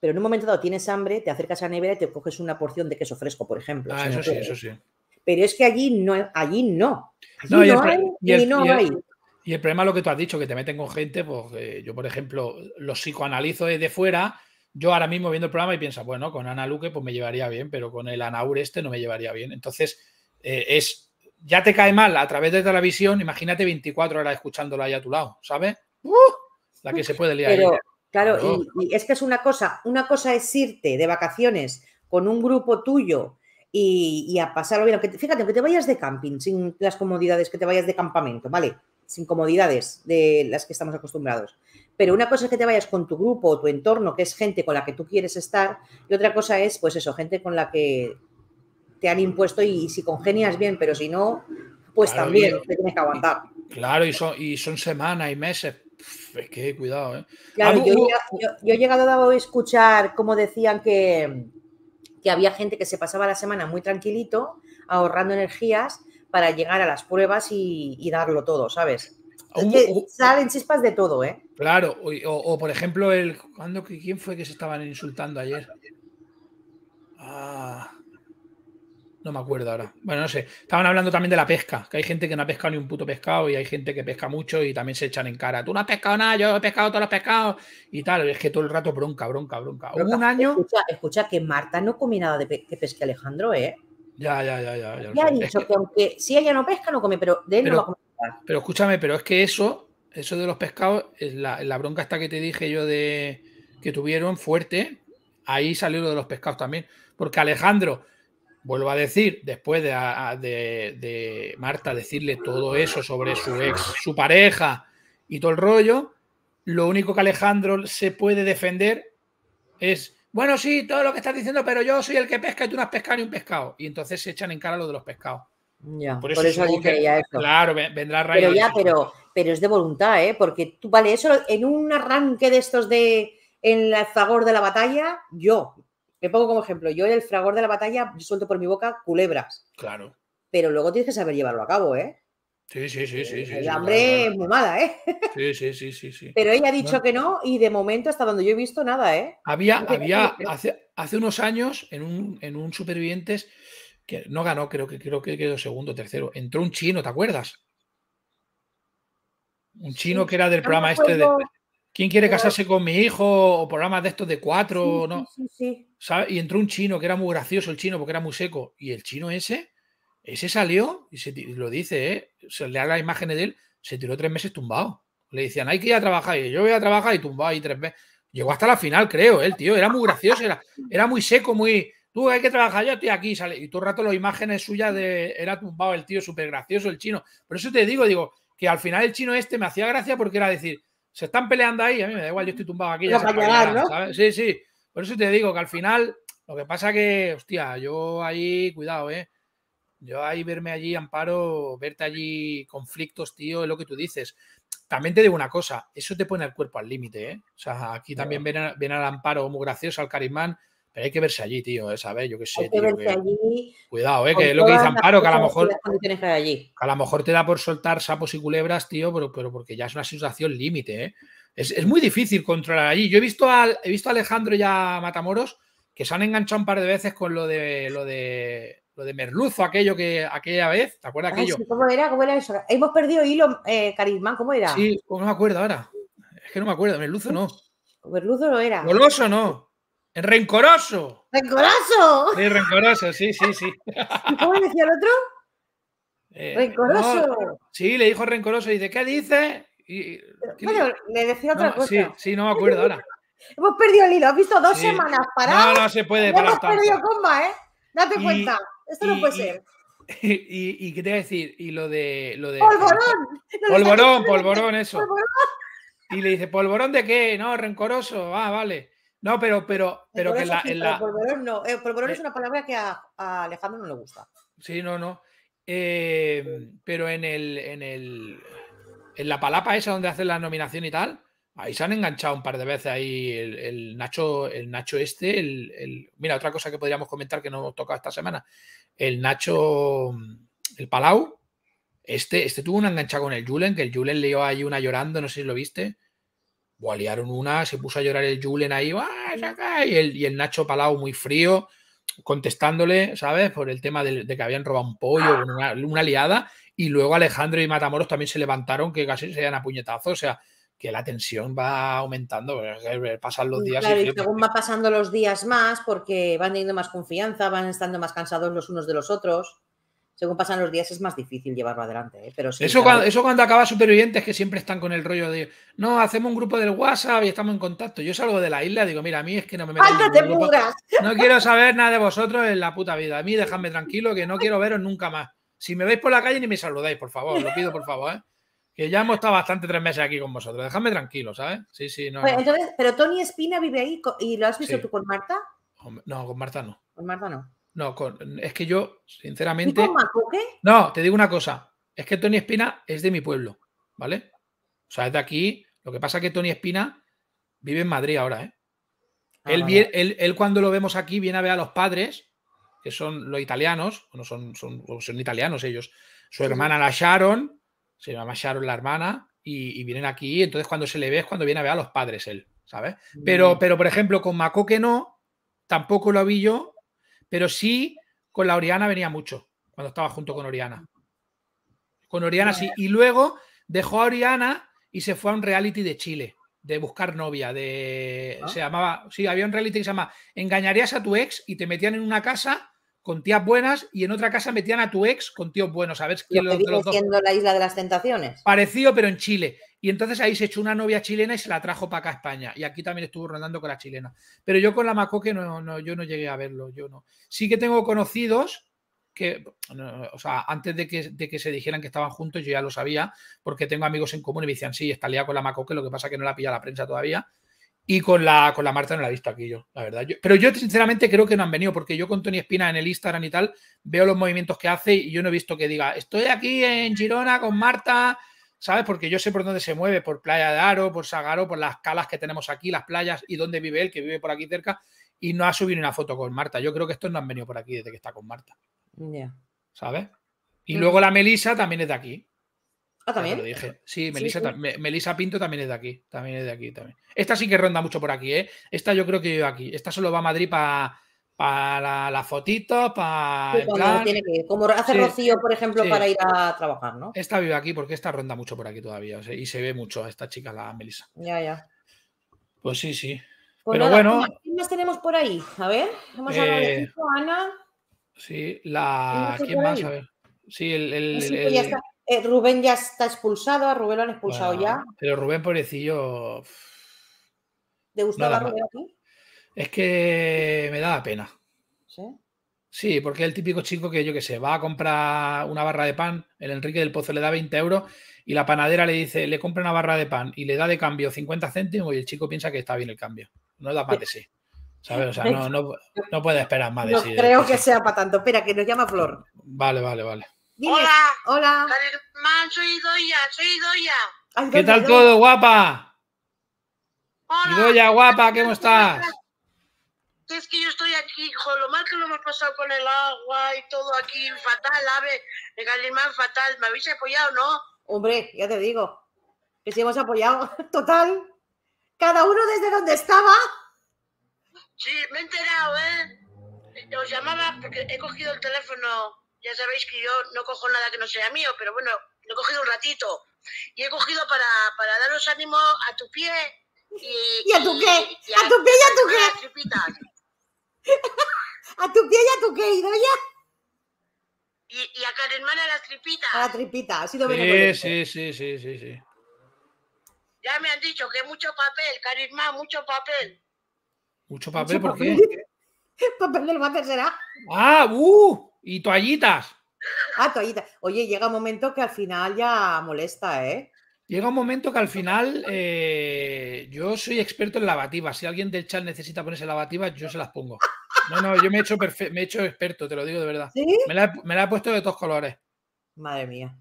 pero en un momento dado tienes hambre, te acercas a la nevera y te coges una porción de queso fresco, por ejemplo. Ah, eso sí, eso sí. Pero es que allí no, allí no. y el, hay y, el, problema es lo que tú has dicho, que te meten con gente, pues eh, yo, por ejemplo, lo psicoanalizo desde fuera. Yo ahora mismo viendo el programa y pienso, bueno, con Ana Luque pues me llevaría bien, pero con el Anaur este no me llevaría bien. Entonces, eh, es ya te cae mal a través de televisión, imagínate 24 horas escuchándolo ahí a tu lado, ¿sabes? ¡Uh! la que se puede liar. Pero, claro, Y, es que es una cosa, una cosa es irte de vacaciones con un grupo tuyo y, a pasarlo bien. fíjate, que te vayas de camping sin las comodidades, que te vayas de campamento, ¿vale? Sin comodidades de las que estamos acostumbrados. Pero una cosa es que te vayas con tu grupo o tu entorno, que es gente con la que tú quieres estar, y otra cosa es, pues eso, gente con la que te han impuesto y si congenias bien, pero si no, pues también te tienes que aguantar. claro, y son, y son semanas y meses. que cuidado, ¿eh? yo, he llegado a escuchar cómo decían que, había gente que se pasaba la semana muy tranquilito, ahorrando energías para llegar a las pruebas y, darlo todo, ¿sabes? salen chispas de todo, ¿eh? Claro, o, por ejemplo, el, ¿cuándo, ¿quién fue que se estaban insultando ayer? Ah, no me acuerdo ahora. Bueno, no sé. Estaban hablando también de la pesca, que hay gente que no ha pescado ni un puto pescado y hay gente que pesca mucho y también se echan en cara. Tú no has pescado nada, yo he pescado todos los pescados y tal. es que todo el rato bronca, bronca, bronca. un año. Escucha, que Marta no come nada de que Alejandro, ¿eh? Ya, ya, ya. Ya, ya, ha dicho que... aunque si ella no pesca, no come, pero de él pero, no va a comer. Pero escúchame, pero es que eso, eso de los pescados, es la, bronca esta que te dije yo de que tuvieron fuerte, ahí salió lo de los pescados también. Porque Alejandro vuelvo a decir, después de, Marta decirle todo eso sobre su ex, su pareja y todo el rollo, lo único que Alejandro se puede defender es, bueno, sí, todo lo que estás diciendo, pero yo soy el que pesca y tú no has pescado ni un pescado. Y entonces se echan en cara lo de los pescados. Ya, por eso, por eso eso. Claro, vendrá raíz. Pero ya, pero, pero es de voluntad, ¿eh? Porque tú, vale, eso en un arranque de estos de en el favor de la batalla, yo, me pongo como ejemplo, yo en el fragor de la batalla suelto por mi boca culebras. Claro. Pero luego tienes que saber llevarlo a cabo, ¿eh? Sí, sí, sí, sí. El eh, hambre es muy mala, ¿eh? *laughs* Sí, sí, sí, sí, Pero ella ha dicho que no y de momento, hasta donde yo he visto, nada, ¿eh? Había, había hace, unos años en un, en un Supervivientes que no ganó, creo que creo que quedó segundo, tercero. Entró un chino, ¿te acuerdas? Un chino que era del programa este de, ¿Quién quiere casarse con mi hijo? O programas de estos de cuatro, ¿no? Sí, sí, Y entró un chino que era muy gracioso el chino porque era muy seco. Y el chino ese, ese salió, y se, lo dice, ¿eh? Se le da las imágenes de él, se tiró tres meses tumbado. Le decían, hay que ir a trabajar. Y yo voy a trabajar y tumbado ahí tres meses. Llegó hasta la final, creo, el tío. Era muy gracioso, era, era muy seco, muy. Tú hay que trabajar, yo estoy aquí. Sale. Y todo el rato las imágenes suyas de. Era tumbado el tío, súper gracioso el chino. Por eso te digo, digo, que al final el chino este me hacía gracia porque era decir se están peleando ahí, a mí me da igual, yo estoy tumbado aquí. Sí, sí. Por eso te digo que al final, lo que pasa que, hostia, yo ahí, cuidado, ¿eh? Yo ahí verme allí, Amparo, verte allí conflictos, tío, es lo que tú dices. También te digo una cosa, eso te pone el cuerpo al límite, ¿eh? O sea, aquí también ven al Amparo muy gracioso, al carismán hay que verse allí, tío, ¿sabes? Yo qué sé, que tío, allí. Cuidado, ¿eh? Que es lo que dice Amparo, que a lo mejor. a lo mejor te da por soltar sapos y culebras, tío, pero, pero porque ya es una situación límite, ¿eh? Es, muy difícil controlar allí. Yo he visto, a, he visto a Alejandro y a Matamoros que se han enganchado un par de veces con lo de lo de de Merluzo, aquello que aquella vez, ¿te acuerdas aquello? ¿Cómo era? ¿Cómo era eso? Hemos perdido hilo, eh, Carismán, ¿cómo era? Sí, pues no me acuerdo ahora. Es que no me acuerdo, Merluzo no. Merluzo no era. Goloso no rencoroso! ¡Rencoroso! Sí, rencoroso, sí, sí, sí. ¿Cómo le decía el otro? Eh, ¡Rencoroso! sí, le dijo rencoroso. Y dice, ¿qué dice? bueno, le decía otra cosa. Sí, sí, no me acuerdo ahora. Hemos perdido el hilo, has visto dos semanas paradas. No, no se puede parar. Hemos perdido comba, ¿eh? Date cuenta, esto no puede ser. *laughs* Y, qué te iba a decir, y lo de. Lo de ¡Polvorón! *laughs* Polvorón, polvorón, eso. Y le dice, ¿polvorón de qué? No, rencoroso. Ah, vale. No, pero, pero, pero que la, en la... El eh, eh es una palabra que a, Alejandro no le gusta. Sí, no, no. Em, pero en el, en el. En la palapa esa donde hacen la nominación y tal, ahí se han enganchado un par de veces ahí el, Nacho, el Nacho este, Mira, otra cosa que podríamos comentar que no hemos esta semana. El Nacho, el Palau, este, este tuvo una enganchada con el Julen, que el Julen le dio ahí una llorando, no sé si lo viste aliaron una, se puso a llorar el Julen ahí, Y, el, Nacho Palau muy frío, contestándole, ¿sabes? Por el tema de, que habían robado un pollo, ah. una, una, liada. Y luego Alejandro y Matamoros también se levantaron, que casi se dan a puñetazos. O sea, que la tensión va aumentando, pasan los mm, días. según va pasando los días más, porque van teniendo más confianza, van estando más cansados los unos de los otros según pasan los días es más difícil llevarlo adelante. ¿eh? Pero eso, cuando, eso cuando acaba Supervivientes, que siempre están con el rollo de, no, hacemos un grupo del WhatsApp y estamos en contacto. Yo salgo de la isla, digo, mira, a mí es que no me meto. *laughs* No quiero saber nada de vosotros en la puta vida. A mí dejadme tranquilo, que no quiero veros nunca más. Si me veis por la calle ni me saludáis, por favor, lo pido por favor, ¿eh? Que ya hemos estado bastante tres meses aquí con vosotros. Dejadme tranquilo, ¿sabes? Sí, sí, no. Pues entonces, pero Tony Espina vive ahí y lo has visto tú con Marta. No, con Marta no. Con Marta no. No, es que yo, sinceramente. ¿Y con Macoque? No, te digo una cosa. Es que Tony Espina es de mi pueblo, ¿vale? O sea, es de aquí. Lo que pasa es que Tony Espina vive en Madrid ahora, ¿eh? Ah, él, cuando lo vemos aquí viene a ver a los padres, que son los italianos, no son, son, son italianos ellos. Su hermana la Sharon, se llama Sharon la hermana, y, vienen aquí. Entonces cuando se le ve es cuando viene a ver a los padres él, ¿sabes? Mm. Pero, pero por ejemplo, con Macoque no, tampoco lo vi yo pero sí, con la Oriana venía mucho, cuando estaba junto con Oriana. Con Oriana sí. Y luego dejó a Oriana y se fue a un reality de Chile, de buscar novia, de... Ah. Se llamaba... Sí, había un reality que se llamaba Engañarías a tu ex y te metían en una casa con tías buenas y en otra casa metían a tu ex con tíos buenos. sabes ver quién lo, que la isla de las tentaciones. Parecido, pero en Chile. Y entonces ahí se echó una novia chilena y se la trajo para acá a España. Y aquí también estuvo rondando con la chilena. Pero yo con la Macoque no, no, yo no llegué a verlo, yo no. Sí que tengo conocidos que, o sea, antes de que, se dijeran que estaban juntos, yo ya lo sabía, porque tengo amigos en común y me decían, sí, está liada con la Macoque, lo que pasa que no la pilla la prensa todavía. Y con la, con la Marta no la he visto aquí yo, la verdad. pero yo sinceramente creo que no han venido, porque yo con Tony Espina en el Instagram y tal, veo los movimientos que hace y yo no he visto que diga, estoy aquí en Girona con Marta ¿sabes? Porque yo sé por dónde se mueve, por Playa de Aro, por Sagaro, por las calas que tenemos aquí, las playas y dónde vive él, que vive por aquí cerca, y no ha subido una foto con Marta. Yo creo que estos no han venido por aquí desde que está con Marta. Ya. ¿Sabes? Y mm. luego la Melisa también es de aquí. Ah, ah también. dije. Sí, Melisa, Melisa, Pinto también es de aquí. También es de aquí también. Esta sí que ronda mucho por aquí, ¿eh? Esta yo creo que vive aquí. Esta solo va a Madrid para para la fotito, para. como hace Rocío, por ejemplo, para ir a trabajar, ¿no? Esta vive aquí porque esta ronda mucho por aquí todavía y se ve mucho a esta chica, la Melissa. Ya, ya. Pues sí, sí. Pues pero bueno. más tenemos por ahí? A ver, hemos a hablado de eh, Ana. Sí, la. ¿Quién más? A ver. Sí, el. Eh, Rubén ya está expulsado, a Rubén lo han expulsado ya. Pero Rubén, pobrecillo. ¿Te gustaba Rubén aquí? Es que me da pena. ¿Sí? Sí, porque el típico chico que, yo qué sé, va a comprar una barra de pan, el Enrique del Pozo le da 20 euros y la panadera le dice, le compra una barra de pan y le da de cambio 50 céntimos y el chico piensa que está bien el cambio. No da más de sí. ¿Sabes? O sea, no, puede esperar más de no Creo que sea para tanto. Espera, que nos llama Flor. Vale, vale, vale. Hola. Hola. soy Doña. soy ¿Qué tal todo, guapa? Hola. Doya, guapa, ¿cómo estás? es que yo estoy aquí, hijo, lo mal que lo hemos pasado con el agua y todo aquí, fatal, ave, el Galimán fatal, ¿me habéis apoyado, no? Hombre, ya te digo, que si hemos apoyado, *laughs* total, cada uno desde donde estaba. Sí, me he enterado, ¿eh? Os llamaba porque he cogido el teléfono, ya sabéis que yo no cojo nada que no sea mío, pero bueno, lo he cogido un ratito y he cogido para, para daros ánimo a tu pie. Y, a tu qué? ¿A tu pie y a tu qué? *laughs* a tu pie y a tu querido, ya. Y, y a Karen a las tripitas. A la tripita, ha sido sí, este. sí, sí, sí, sí, sí. Ya me han dicho que mucho papel, Carisma, mucho papel. Mucho papel, ¿por qué? Papel *laughs* del váter será. Ah, uh, y toallitas. Ah, toallitas. Oye, llega un momento que al final ya molesta, ¿eh? Llega un momento que al final eh, yo soy experto en lavativas. Si alguien del chat necesita ponerse lavativas, yo se las pongo. No, no, yo me he hecho, me hecho experto, te lo digo de verdad. Me, la, he puesto de todos colores. Madre mía.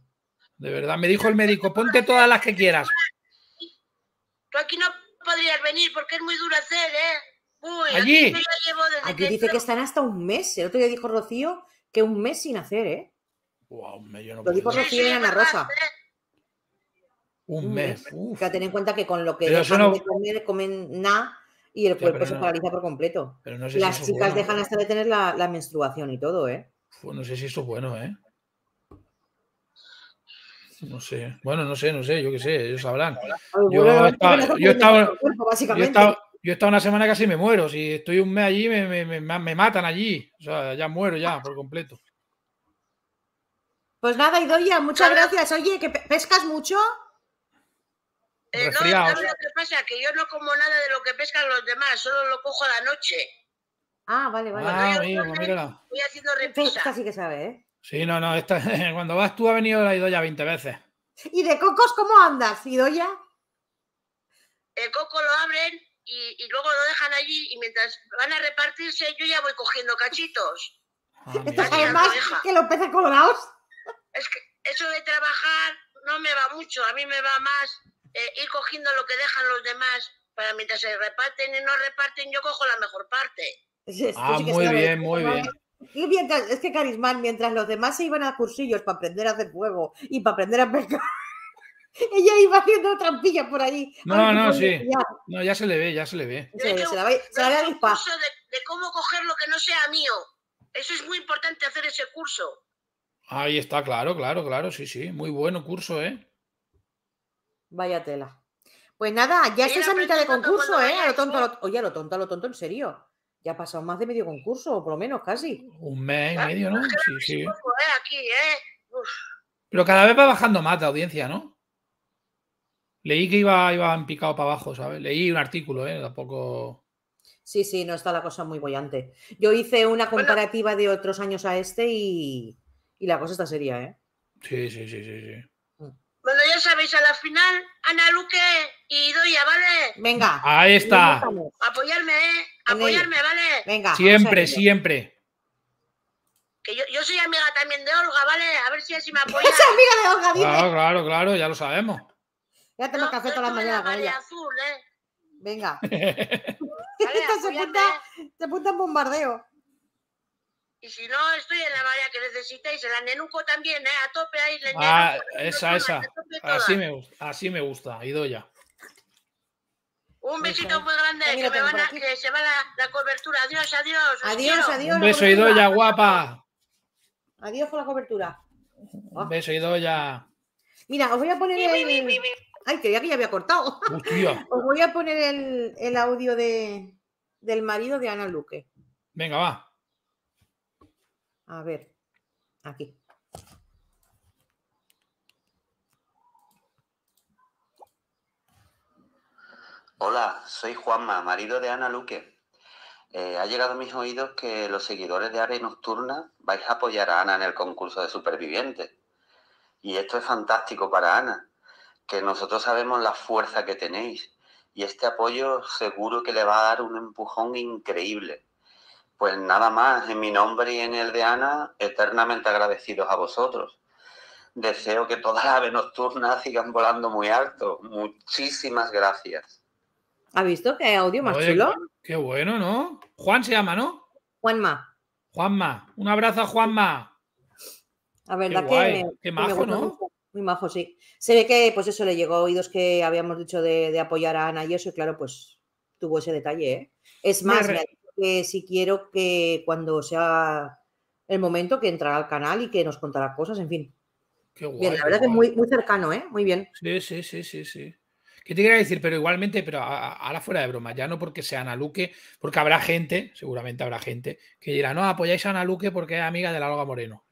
De verdad, me dijo el médico, ponte todas las que quieras. Tú aquí no podrías venir porque es muy duro hacer, ¿eh? Allí. Aquí, dice que están hasta un mes. El otro día dijo Rocío que un mes sin hacer, ¿eh? Wow, yo no lo dijo Rocío en Ana Rosa. Un mes. O ten en cuenta que con lo que dejan de comer, comen nada y el cuerpo se paraliza por completo. Las chicas dejan hasta de tener la, menstruación y todo, ¿eh? Pues no sé si esto es bueno, ¿eh? No sé. Bueno, no sé, no sé, yo qué sé, ellos sabrán. Yo he estado una semana casi me muero. Si estoy un mes allí, me, matan allí. O sea, ya muero ya por completo. Pues nada, Idoya, muchas gracias. Oye, que pescas mucho. Eh, no, lo que pasa? Que yo no como nada de lo que pescan los demás, solo lo cojo a la noche. Ah, vale, vale. Ah, voy haciendo repisa. sí que sabe, ¿eh? Sí, no, no, *laughs* cuando vas tú ha venido la Idoya 20 veces. ¿Y de cocos cómo andas, Idoya? El coco lo abren y, luego lo dejan allí y mientras van a repartirse yo ya voy cogiendo cachitos. Ah, Esto es más que los peces colorados. Es que eso de trabajar no me va mucho, a mí me va más eh, ir cogiendo lo que dejan los demás para mientras se reparten y no reparten, yo cojo la mejor parte. *laughs* ah, muy bien, muy bien. es que Carismán, mientras los demás se iban a cursillos para aprender a hacer juego y para aprender a pescar, *laughs* ella iba haciendo trampillas por ahí. No, no, sí. Ya. No, ya se le ve, ya se le ve. se, curso de, de cómo coger lo que no sea mío. Eso es muy importante hacer ese curso. Ahí está, claro, claro, claro, sí, sí. Muy bueno curso, ¿eh? Vaya tela. Pues nada, ya estás a mitad de concurso, ¿eh? lo tonto, ¿eh? lo... Oye, a lo tonto, a lo tonto, en serio. Ya ha pasado más de medio concurso, o por lo menos casi. Un mes y medio, ¿no? Sí, sí. ¿eh? ¿eh? Pero cada vez va bajando más la audiencia, ¿no? Leí que iba, iba picado para abajo, ¿sabes? Leí un artículo, ¿eh? Tampoco. Sí, sí, no está la cosa muy bollante. Yo hice una comparativa de otros años a este y, y la cosa está seria, ¿eh? Sí, sí, sí, sí, sí. Bueno, ya sabéis, a la final, Ana Luque y Doña, ¿vale? Venga. Ahí está. Apoyarme, ¿eh? Apoyarme, ¿vale? Venga. Siempre, siempre. Que yo, yo, soy amiga también de Olga, ¿vale? A ver si así me apoya. Es amiga de Olga, Claro, claro, claro, ya lo sabemos. Ya tengo café toda la mañana con Azul, ¿eh? Venga. *laughs* *laughs* se apunta, se apunta en bombardeo. Y si no, estoy en la marea que necesitáis, El la también, ¿eh? A tope ahí. La ah, esa, esa. Así me, gusta, así me gusta, Idoya. Un besito muy grande, que, me van a, se va la, la, cobertura. Adiós, adiós. Adiós, adiós. Un beso, Idoya, guapa. Adiós por la cobertura. Un beso, Idoya. Mira, os voy a poner Ay, creía que ya había cortado. *laughs* Os voy a poner el, el audio de, del marido de Ana Luque. Venga, va. A ver, aquí. Hola, soy Juanma, marido de Ana Luque. Eh, ha llegado a mis oídos que los seguidores de Área Nocturna vais a apoyar a Ana en el concurso de supervivientes. Y esto es fantástico para Ana, que nosotros sabemos la fuerza que tenéis y este apoyo seguro que le va a dar un empujón increíble. Pues nada más, en mi nombre y en el de Ana, eternamente agradecidos a vosotros. Deseo que toda las Ave Nocturna sigan volando muy alto. Muchísimas gracias. ¿Ha visto qué audio más chulo? Qué, bueno, ¿no? Juan se llama, ¿no? Juanma. Juanma. Un abrazo a Juanma. A ver, qué qué majo, ¿no? Muy majo, sí. Se ve que, pues eso, le llegó a oídos que habíamos dicho de, apoyar a Ana y eso, y claro, pues tuvo ese detalle, ¿eh? Es más, que si quiero que cuando sea el momento que entrará al canal y que nos contará cosas, en fin. Qué guay, la verdad que muy, muy cercano, ¿eh? Muy bien. Sí, sí, sí, sí, sí. ¿Qué te quería decir? Pero igualmente, pero ahora fuera de broma, ya no porque sea Ana Luque, porque habrá gente, seguramente habrá gente, que dirá, no, apoyáis a Ana Luque porque es amiga de la Olga Moreno.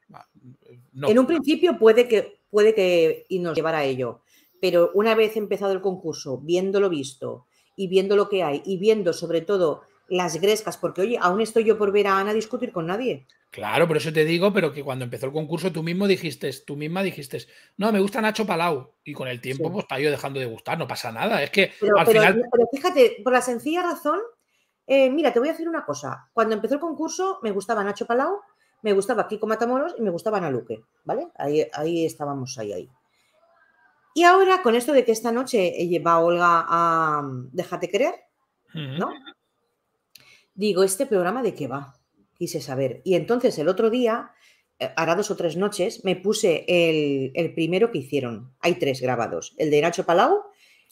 En un principio puede que, puede que y nos llevara a ello, pero una vez empezado el concurso, viéndolo visto y viendo lo que hay y viendo sobre todo las grescas, porque oye, aún estoy yo por ver a Ana discutir con nadie. Claro, por eso te digo, pero que cuando empezó el concurso tú mismo dijiste, tú misma dijiste, no, me gusta Nacho Palau. Y con el tiempo, pues está yo dejando de gustar, no pasa nada. Es que al final. Pero fíjate, por la sencilla razón, eh, mira, te voy a decir una cosa. Cuando empezó el concurso, me gustaba Nacho Palau, me gustaba Kiko Matamoros y me gustaba Ana Luque, ¿vale? Ahí, ahí estábamos, ahí, ahí. Y ahora, con esto de que esta noche lleva Olga a mm, Déjate querer, ¿no? digo, ¿este programa de qué va? Quise saber. Y entonces el otro día, eh, hará dos o tres noches, me puse el, primero que hicieron. Hay tres grabados. El de Nacho Palau,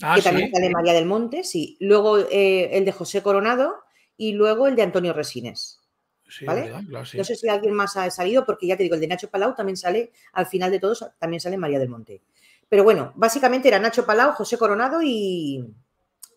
ah, que también sale María del Monte, sí. Luego eh, el de José Coronado y luego el de Antonio Resines. ¿Vale? No sé si alguien más ha salido, porque ya te digo, el de Nacho Palau también sale, al final de todos, también sale María del Monte. Pero bueno, básicamente era Nacho Palau, José Coronado y,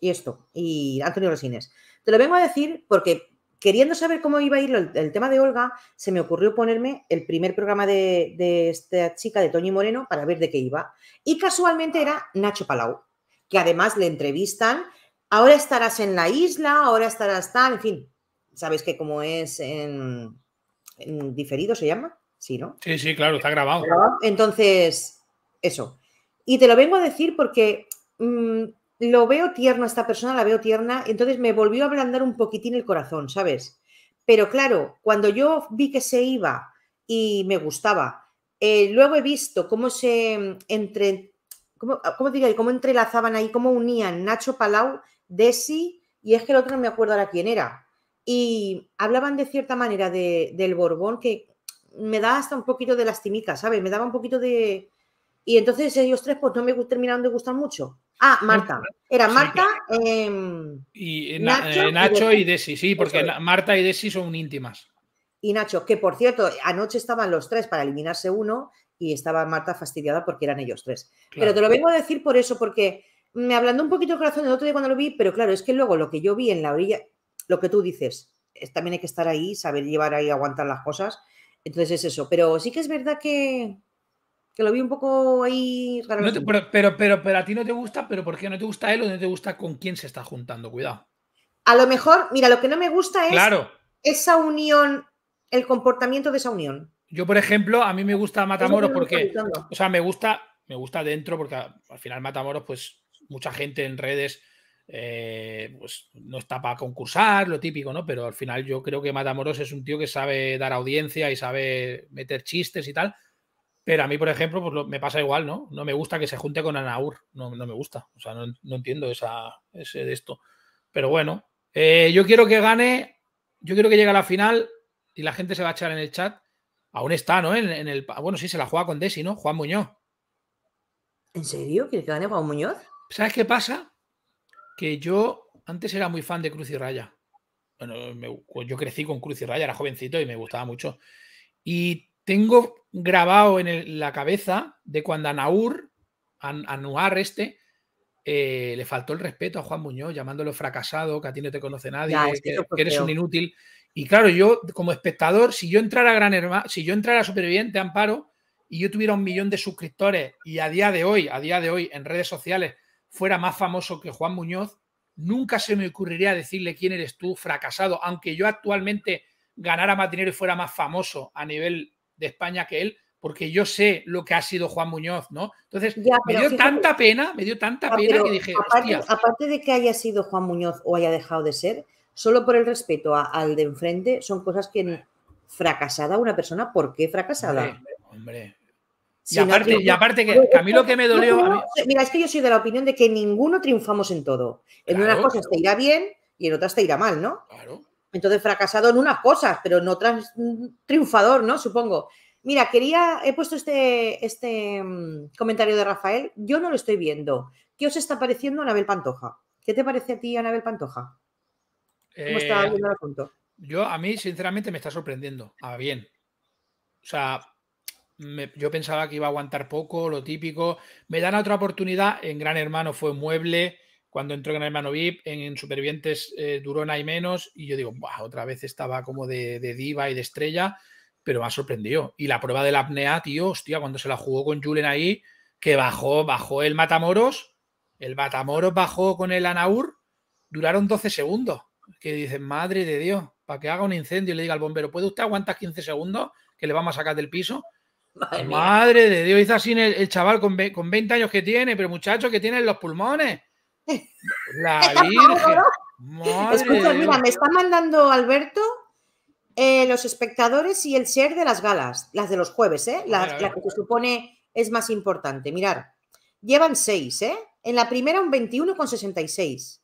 y esto, y Antonio Resines. Te lo vengo a decir porque queriendo saber cómo iba a ir el, tema de Olga, se me ocurrió ponerme el primer programa de, esta chica, de Toño Moreno, para ver de qué iba. Y casualmente era Nacho Palau, que además le entrevistan. Ahora estarás en la isla, ahora estarás tal, en fin. Sabes que como es en, diferido se llama, ¿sí, no? Sí, sí, claro, está grabado. Entonces, eso. Y te lo vengo a decir porque mm, lo veo tierna esta persona, la veo tierna, entonces me volvió a ablandar un poquitín el corazón, ¿sabes? Pero claro, cuando yo vi que se iba y me gustaba, eh, luego he visto cómo se mm, entre, cómo, ah, cómo cómo entrelazaban ahí, cómo unían Nacho Palau, Desi, y es que el otro no me acuerdo ahora quién era. Y hablaban de cierta manera del Borbón que me da hasta un poquito de lastimica, ¿sabes? Me daba un poquito de... Y entonces ellos tres pues no me terminaron de gustar mucho. Ah, Marta. Era Marta. Em, eh, y Nacho, y Desi, sí, porque Marta y Desi son íntimas. Y Nacho, que por cierto, anoche estaban los tres para eliminarse uno y estaba Marta fastidiada porque eran ellos tres. Pero te lo vengo a decir por eso, porque me hablando un poquito corazón el otro día cuando lo vi, pero claro, es que luego lo que yo vi en la orilla, lo que tú dices, también hay que estar ahí, saber llevar ahí, aguantar las cosas. Entonces es eso. Pero sí que es verdad que, que lo vi un poco ahí pero, pero, pero, pero, a ti no te gusta, pero ¿por qué no te gusta él o no te gusta con quién se está juntando? Cuidado. A lo mejor, mira, lo que no me gusta es claro. esa unión, el comportamiento de esa unión. Yo, por ejemplo, a mí me gusta Matamoros porque, o sea, me gusta, me gusta dentro porque al final Matamoros, pues mucha gente en redes eh, pues no está para concursar, lo típico, ¿no? Pero al final yo creo que Matamoros es un tío que sabe dar audiencia y sabe meter chistes y tal. Pero a mí, por ejemplo, pues me pasa igual, ¿no? No me gusta que se junte con Anaur, no, no me gusta, o sea, no, entiendo esa, ese de esto. Pero bueno, eh, yo quiero que gane, yo quiero que llegue a la final y la gente se va a echar en el chat. Aún está, ¿no? En, el, ah, bueno, sí, se la juega con Desi, ¿no? Juan Muñoz. ¿En serio? ¿Quieres que gane Juan Muñoz? ¿Sabes qué pasa? Que yo antes era muy fan de Cruz y Raya. Bueno, yo crecí con Cruz y Raya, era jovencito y me gustaba mucho. Y tengo grabado en la cabeza de cuando a Naur, a, este, eh, le faltó el respeto a Juan Muñoz, llamándolo fracasado, que a ti no te conoce nadie, que, eres un inútil. Y claro, yo como espectador, si yo entrara a Gran Hermano, si yo entrara a Superviviente Amparo y yo tuviera un millón de suscriptores y a día de hoy, a día de hoy en redes sociales fuera más famoso que Juan Muñoz, nunca se me ocurriría decirle quién eres tú, fracasado, aunque yo actualmente ganara más dinero y fuera más famoso a nivel de España que él, porque yo sé lo que ha sido Juan Muñoz, ¿no? Entonces, me dio tanta pena, me dio tanta ah, pena que dije. Aparte, aparte, de que haya sido Juan Muñoz o haya dejado de ser, solo por el respeto al de enfrente, son cosas que fracasada una persona, ¿por qué fracasada? Hombre, Y, aparte, que, a mí lo que me dolió. Mira, es que yo soy de la opinión de que ninguno triunfamos en todo. En una unas cosas te irá bien y en otras te irá mal, ¿no? Claro. Entonces, fracasado en unas cosas, pero en otras mm, triunfador, ¿no? Supongo. Mira, quería, he puesto este, este mm, comentario de Rafael. Yo no lo estoy viendo. ¿Qué os está pareciendo Anabel Pantoja? ¿Qué te parece a ti, Anabel Pantoja? ¿Cómo está eh, viendo el Yo, a mí, sinceramente, me está sorprendiendo. Ah, bien. O sea, yo pensaba que iba a aguantar poco, lo típico. Me dan otra oportunidad. En Gran Hermano fue mueble. Cuando entró en el hermano VIP, en, Supervientes Supervivientes eh, duró nada y menos. Y yo digo, otra vez estaba como de, diva y de estrella, pero me ha sorprendido. Y la prueba de la apnea, tío, hostia, cuando se la jugó con Julen ahí, que bajó, bajó el Matamoros, el Matamoros bajó con el Anaur, duraron 12 segundos. Que dicen, madre de Dios, para que haga un incendio y le diga al bombero, ¿puede usted aguantar 15 segundos? Que le vamos a sacar del piso. Madre, de Dios, hizo así el, chaval con, con, 20 años que tiene, pero muchachos que tiene los pulmones. La *laughs* mira, me está mandando Alberto eh, los espectadores y el ser de las galas, las de los jueves, eh, La, que se supone es más importante. Mirar, llevan 6, ¿eh? En la primera un 21,66,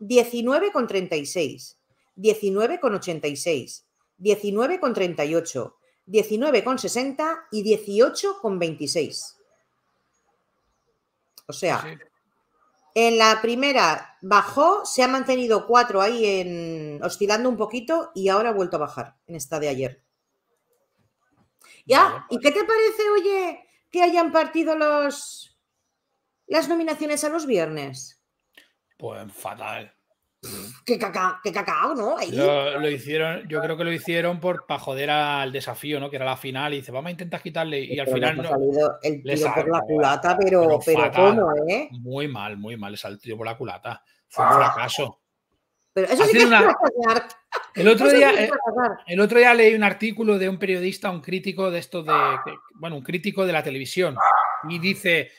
19,36, 19,86, 19,38, 19,60 y 18,26. O sea, en la primera bajó, se ha mantenido cuatro ahí en, oscilando un poquito y ahora ha vuelto a bajar en esta de ayer. ¿Ya? ¿Y pues qué te parece, oye, que hayan partido los las nominaciones a los viernes? Pues fatal qué, caca, cacao, ¿no? Lo, hicieron, yo creo que lo hicieron por para joder al desafío, ¿no? Que era la final, y dice, vamos a intentar quitarle, y, al final no. el por la culata, pero, ¿cómo, eh? Muy mal, muy mal, le salió por la culata. Fue un ah. fracaso. Pero eso el otro, día, eh, el, otro día leí un artículo de un periodista, un crítico de esto de, bueno, un crítico de la televisión, y dice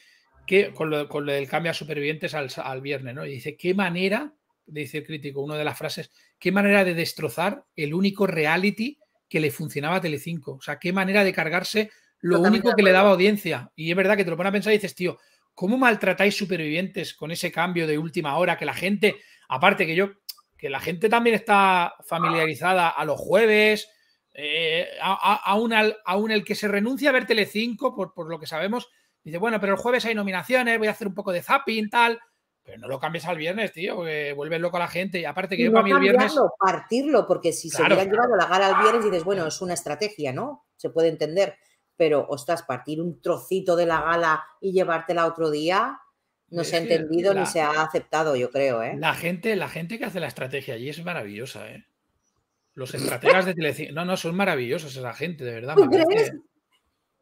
que con lo, con lo del cambio a supervivientes al, al viernes, ¿no? Y dice, qué manera dice el crítico, una de las frases, qué manera de destrozar el único reality que le funcionaba a Telecinco. O sea, qué manera de cargarse lo único que le daba audiencia. Y es verdad que te lo pones a pensar y dices, tío, ¿cómo maltratáis supervivientes con ese cambio de última hora que la gente, aparte que yo, que la gente también está familiarizada a los jueves, eh, aún a, un el que se renuncia a ver Telecinco, por, por lo que sabemos, dice, bueno, pero el jueves hay nominaciones, voy a hacer un poco de zapping, tal. Pero no lo cambies al viernes, tío, que vuelves loco a la gente. Y aparte que yo para mí el viernes. partirlo, porque si se hubieran llevado la gala al viernes dices, bueno, es una estrategia, ¿no? Se puede entender. Pero, ostras, partir un trocito de la gala y llevártela otro día, no se ha entendido ni se ha aceptado, yo creo. ¿eh? La, gente, la gente que hace la estrategia allí es maravillosa. ¿eh? Los estrategas de Telecinco, no, no, son maravillosos la gente, de verdad.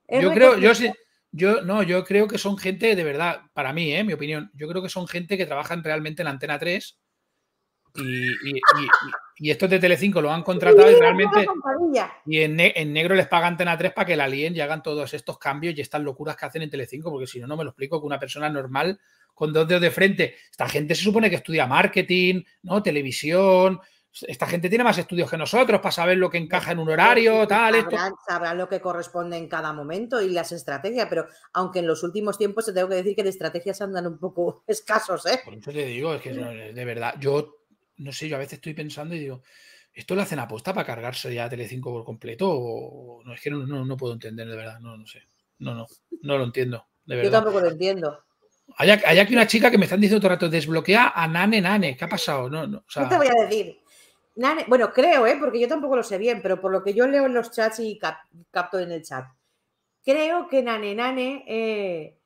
Yo creo, yo sí, yo no, yo creo que son gente de verdad, para mí, ¿eh? mi opinión, yo creo que son gente que trabajan realmente en la Antena 3 y, y, estos de Telecinco lo han contratado y realmente y en, negro les paga Antena 3 para que la alien y hagan todos estos cambios y estas locuras que hacen en Telecinco, porque si no, no me lo explico que una persona normal con dos dedos de frente, esta gente se supone que estudia marketing, ¿no? televisión, esta gente tiene más estudios que nosotros para saber lo que encaja en un horario, tal. Sabrán, sabrán lo que corresponde en cada momento y las estrategias, pero aunque en los últimos tiempos te tengo que decir que de estrategias andan un poco *laughs* escasos, ¿eh? Por eso te digo, es que de verdad, yo no sé, yo a veces estoy pensando y digo, ¿esto lo hacen aposta para cargarse ya Telecinco por completo? O, no, es que no, puedo entender, de verdad, no, no sé. No, no, no lo entiendo, verdad. Yo tampoco lo entiendo. Hay, aquí una chica que me están diciendo todo el rato, desbloquea a Nane Nane. ¿Qué ha pasado? No, ¿Qué te voy a decir? bueno, creo, ¿eh? porque yo tampoco lo sé bien, pero por lo que yo leo en los chats y capto en el chat, creo que Nane Nane eh,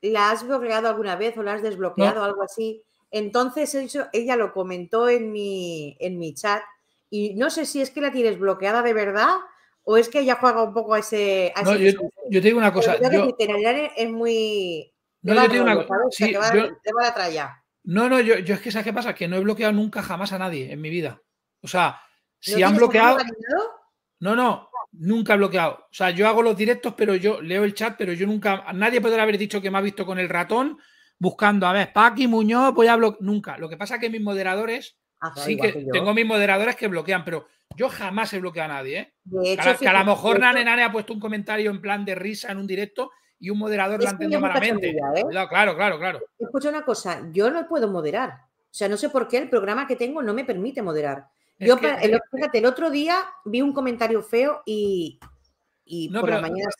la has bloqueado alguna vez o la has desbloqueado, algo así. Entonces eso, ella lo comentó en mi, en mi chat y no sé si es que la tienes bloqueada de verdad o es que ella juega un poco a ese... no, yo, te digo una cosa. Yo, Nane es muy... No, yo te una cosa. a ya. No, no, yo es que ¿sabes qué pasa? Que no he bloqueado nunca jamás a nadie en mi vida. O sea, si han bloqueado. No, no, nunca he bloqueado. O sea, yo hago los directos, pero yo leo el chat, pero yo nunca. Nadie podrá haber dicho que me ha visto con el ratón buscando. A ver, Paqui, Muñoz, pues a bloquear. Nunca. Lo que pasa es que mis moderadores. así ah, pues que, tengo mis moderadores que bloquean, pero yo jamás he bloqueado a nadie. ¿eh? que, a, lo mejor Nane Nane ha puesto un comentario en plan de risa en un directo y un moderador lo ha entendido malamente. ¿eh? Claro, claro, claro. Escucha una cosa, yo no puedo moderar. O sea, no sé por qué el programa que tengo no me permite moderar. Yo, el, fíjate, el otro día vi un comentario feo y, no, por la mañana.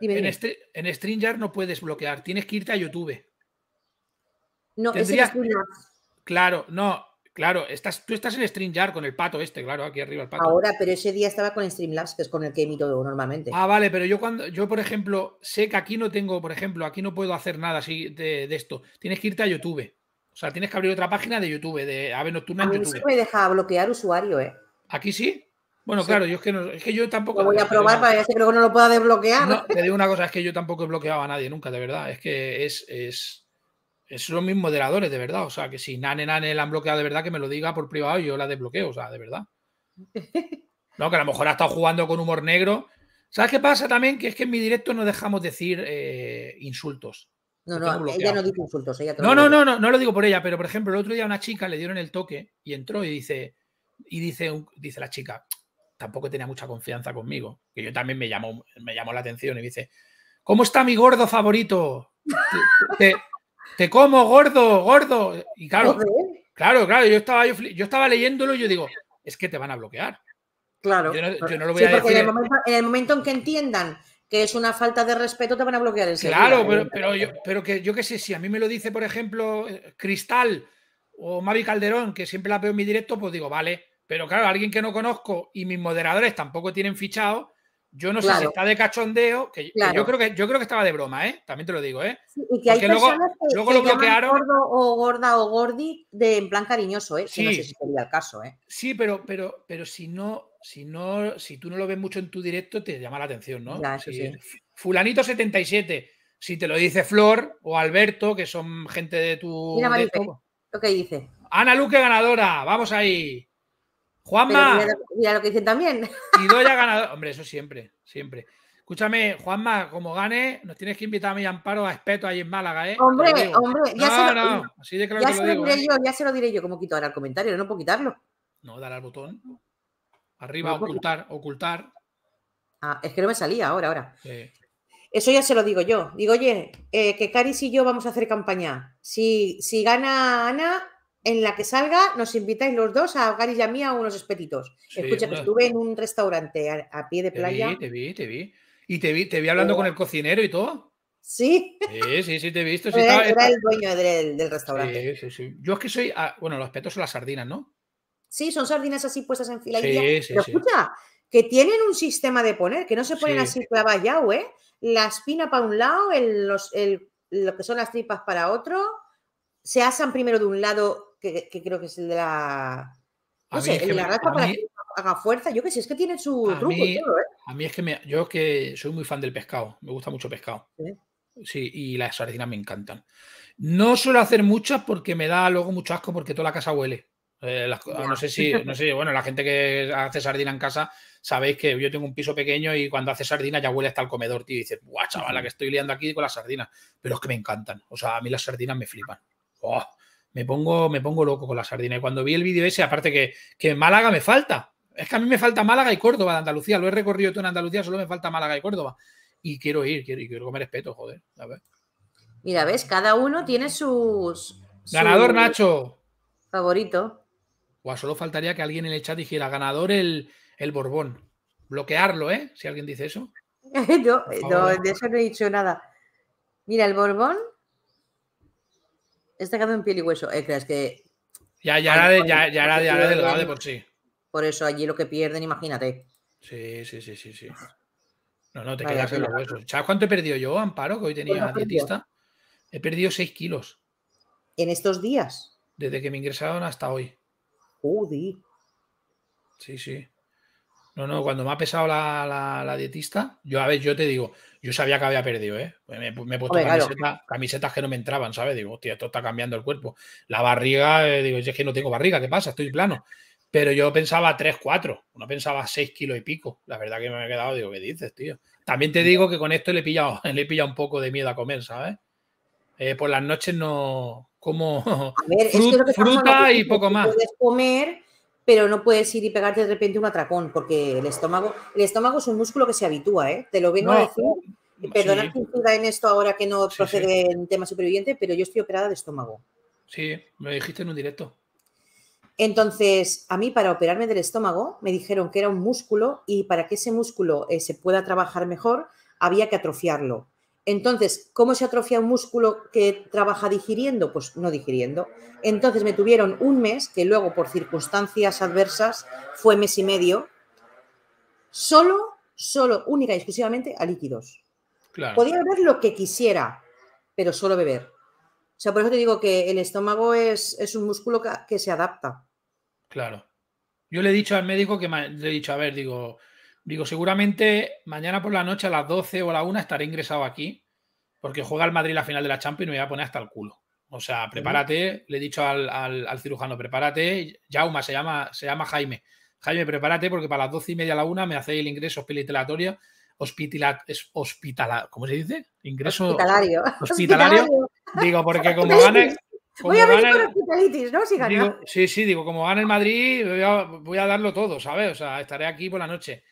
Este, en, StreamYard no puedes bloquear, tienes que irte a YouTube. No, es Claro, no, claro, estás, tú estás en StreamYard con el pato este, claro, aquí arriba el pato. Ahora, pero ese día estaba con Streamlabs, que es con el que emito normalmente. Ah, vale, pero yo cuando, yo por ejemplo, sé que aquí no tengo, por ejemplo, aquí no puedo hacer nada así de esto. Tienes que irte a YouTube. O sea, tienes que abrir otra página de YouTube, de Ave Nocturna a mí no YouTube. me deja bloquear usuario, ¿eh? ¿Aquí sí? Bueno, claro, yo es que, no, es que yo tampoco. Lo voy a probar para ver si luego no lo pueda desbloquear. No, te digo una *laughs* cosa, es que yo tampoco he bloqueado a nadie nunca, de verdad. Es que es, es, son mis moderadores, de verdad. O sea, que si Nane Nane la han bloqueado de verdad, que me lo diga por privado y yo la desbloqueo, o sea, de verdad. *laughs* No, que a lo mejor ha estado jugando con humor negro. ¿Sabes qué pasa también? Que es que en mi directo no dejamos decir eh, insultos. No, no, no Ella no, no, no, no, no lo digo por ella, pero por ejemplo, el otro día a una chica le dieron el toque y entró y dice, y dice, dice la chica, tampoco tenía mucha confianza conmigo, que yo también me llamó, me llamó la atención y dice, ¿cómo está mi gordo favorito? Te, como, gordo, gordo. Y claro, claro, claro, yo estaba, yo, estaba leyéndolo y yo digo, es que te van a bloquear. Claro. Yo no, lo voy a decir. en el, momento, en que entiendan que es una falta de respeto, te van a bloquear el Claro, ¿eh? pero, pero, yo, pero que yo qué sé, si a mí me lo dice, por ejemplo, eh, Cristal o Mavi Calderón, que siempre la veo en mi directo, pues digo, vale. Pero claro, alguien que no conozco y mis moderadores tampoco tienen fichado, yo no sé si está de cachondeo, que, yo creo que yo creo que estaba de broma, ¿eh? También te lo digo, ¿eh? y que hay luego, que, lo bloquearon. Gordo o gorda o gordi de en plan cariñoso, ¿eh? Sí. Que no sé si sería el caso, ¿eh? Sí, pero, pero, pero si no, si no, si tú no lo ves mucho en tu directo, te llama la atención, ¿no? sí. Fulanito 77. Si te lo dice Flor o Alberto, que son gente de tu. Mira, lo que dice. Ana Luque ganadora, vamos ahí. Juanma. Mira, lo que dicen también. Y a *laughs* ganador. Hombre, eso siempre, siempre. Escúchame, Juanma, como gane, nos tienes que invitar a mi amparo a Espeto ahí en Málaga, ¿eh? Hombre, hombre, ya se lo, diré yo, ya se lo diré yo, como quito ahora el comentario, no puedo quitarlo. No, dar al botón. Arriba, ocultar, ocultar. Ah, es que no me salía ahora, ahora. Eso ya se lo digo yo. Digo, oye, eh, que Caris y yo vamos a hacer campaña. Si, si gana Ana, en la que salga, nos invitáis los dos a Gary y a mí a unos espetitos. Escucha, que estuve en un restaurante a, pie de playa. Te vi, te vi, te vi. Y te vi, te hablando eh, con el cocinero y todo. Sí. Sí, sí, te he visto. Eh, era, eh, el dueño del, restaurante. Sí, Yo es que soy. Ah, bueno, los petos son las sardinas, ¿no? Sí, son sardinas así puestas en fila. Sí, y sí, escucha, que tienen un sistema de poner, que no se ponen así clava ¿eh? La espina para un lado, los, lo que son las tripas para otro. Se asan primero de un lado que, creo que es el de la. No sé, el de la para que haga fuerza. Yo que sé, es que tiene su a truco. todo, ¿eh? A mí es que yo que soy muy fan del pescado, me gusta mucho pescado. Sí, y las sardinas me encantan. No suelo hacer muchas porque me da luego mucho asco porque toda la casa huele. Eh, no sé si, no sé, bueno, la gente que hace sardina en casa, sabéis que yo tengo un piso pequeño y cuando hace sardina ya huele hasta el comedor, tío. Y dices, guau, chaval, la que estoy liando aquí con las sardinas. Pero es que me encantan. O sea, a mí las sardinas me flipan. Oh, me pongo, me pongo loco con la sardina. Y cuando vi el vídeo ese, aparte que, que Málaga me falta. Es que a mí me falta Málaga y Córdoba de Andalucía. Lo he recorrido todo en Andalucía, solo me falta Málaga y Córdoba. Y quiero ir, quiero, quiero comer respeto, joder. Mira, ves, cada uno tiene sus. Ganador Nacho. Favorito. O solo faltaría que alguien en el chat dijera ganador el, el Borbón. Bloquearlo, ¿eh? Si alguien dice eso. *laughs* de eso no he dicho nada. Mira, el Borbón este cabe en piel y hueso. Eh, que. Ya, ya era, ya, era, delgado de por sí. Por eso allí lo que pierden, imagínate. Sí, sí, sí, sí, sí. No, no, te quedas en los huesos. ¿Sabes cuánto he perdido yo, Amparo, que hoy tenía dietista? He perdido 6 kilos. ¿En estos días? Desde que me ingresaron hasta hoy. Uy Sí, sí. No, no, cuando me ha pesado la, dietista, yo a ver, yo te digo, yo sabía que había perdido, ¿eh? Pues me, he puesto camisetas que no me entraban, ¿sabes? Digo, hostia, esto está cambiando el cuerpo. La barriga, eh, digo, es que no tengo barriga, ¿qué pasa? Estoy plano. Pero yo pensaba 3, 4, no pensaba 6 kilos y pico. La verdad que me he quedado, digo, ¿qué dices, tío? También te digo que con esto le he pillado, *laughs* le he pillado un poco de miedo a comer, ¿sabes? Eh, por las noches no como ver, fruta, fruta y poco más. Puedes comer pero no puedes ir y pegarte de repente un atracón, porque el estómago, el estómago es un músculo que se habitúa, ¿eh? Te lo vengo a decir. Perdona que en esto ahora que no procede en tema superviviente, pero yo estoy operada de estómago. Sí, me lo dijiste en un directo. Entonces, a mí para operarme del estómago me dijeron que era un músculo y para que ese músculo eh, se pueda trabajar mejor había que atrofiarlo. Entonces, ¿cómo se atrofia un músculo que trabaja digiriendo? Pues no digiriendo. Entonces me tuvieron un mes, que luego por circunstancias adversas fue mes y medio, solo, solo, única y exclusivamente a líquidos. Podía beber lo que quisiera, pero solo beber. O sea, por eso te digo que el estómago es, es un músculo que, se adapta. Claro. Yo le he dicho al médico que me, le he dicho, a ver, digo, Digo, seguramente mañana por la noche a las 12 o a la 1 estaré ingresado aquí porque juega el Madrid la final de la Champions y me voy a poner hasta el culo. O sea, prepárate, le he dicho al, cirujano, prepárate, Jauma, se llama, se llama Jaime. Jaime, prepárate porque para las 12 y media a la 1 me hacéis el ingreso hospitalario, ¿cómo se dice? Ingreso hospitalario. hospitalario. Digo, porque *laughs* como gane... voy a venir por hospitalitis, ¿no? sí, sí, digo, como gana el Madrid, voy a darlo todo, ¿sabes? O sea, estaré aquí por la noche.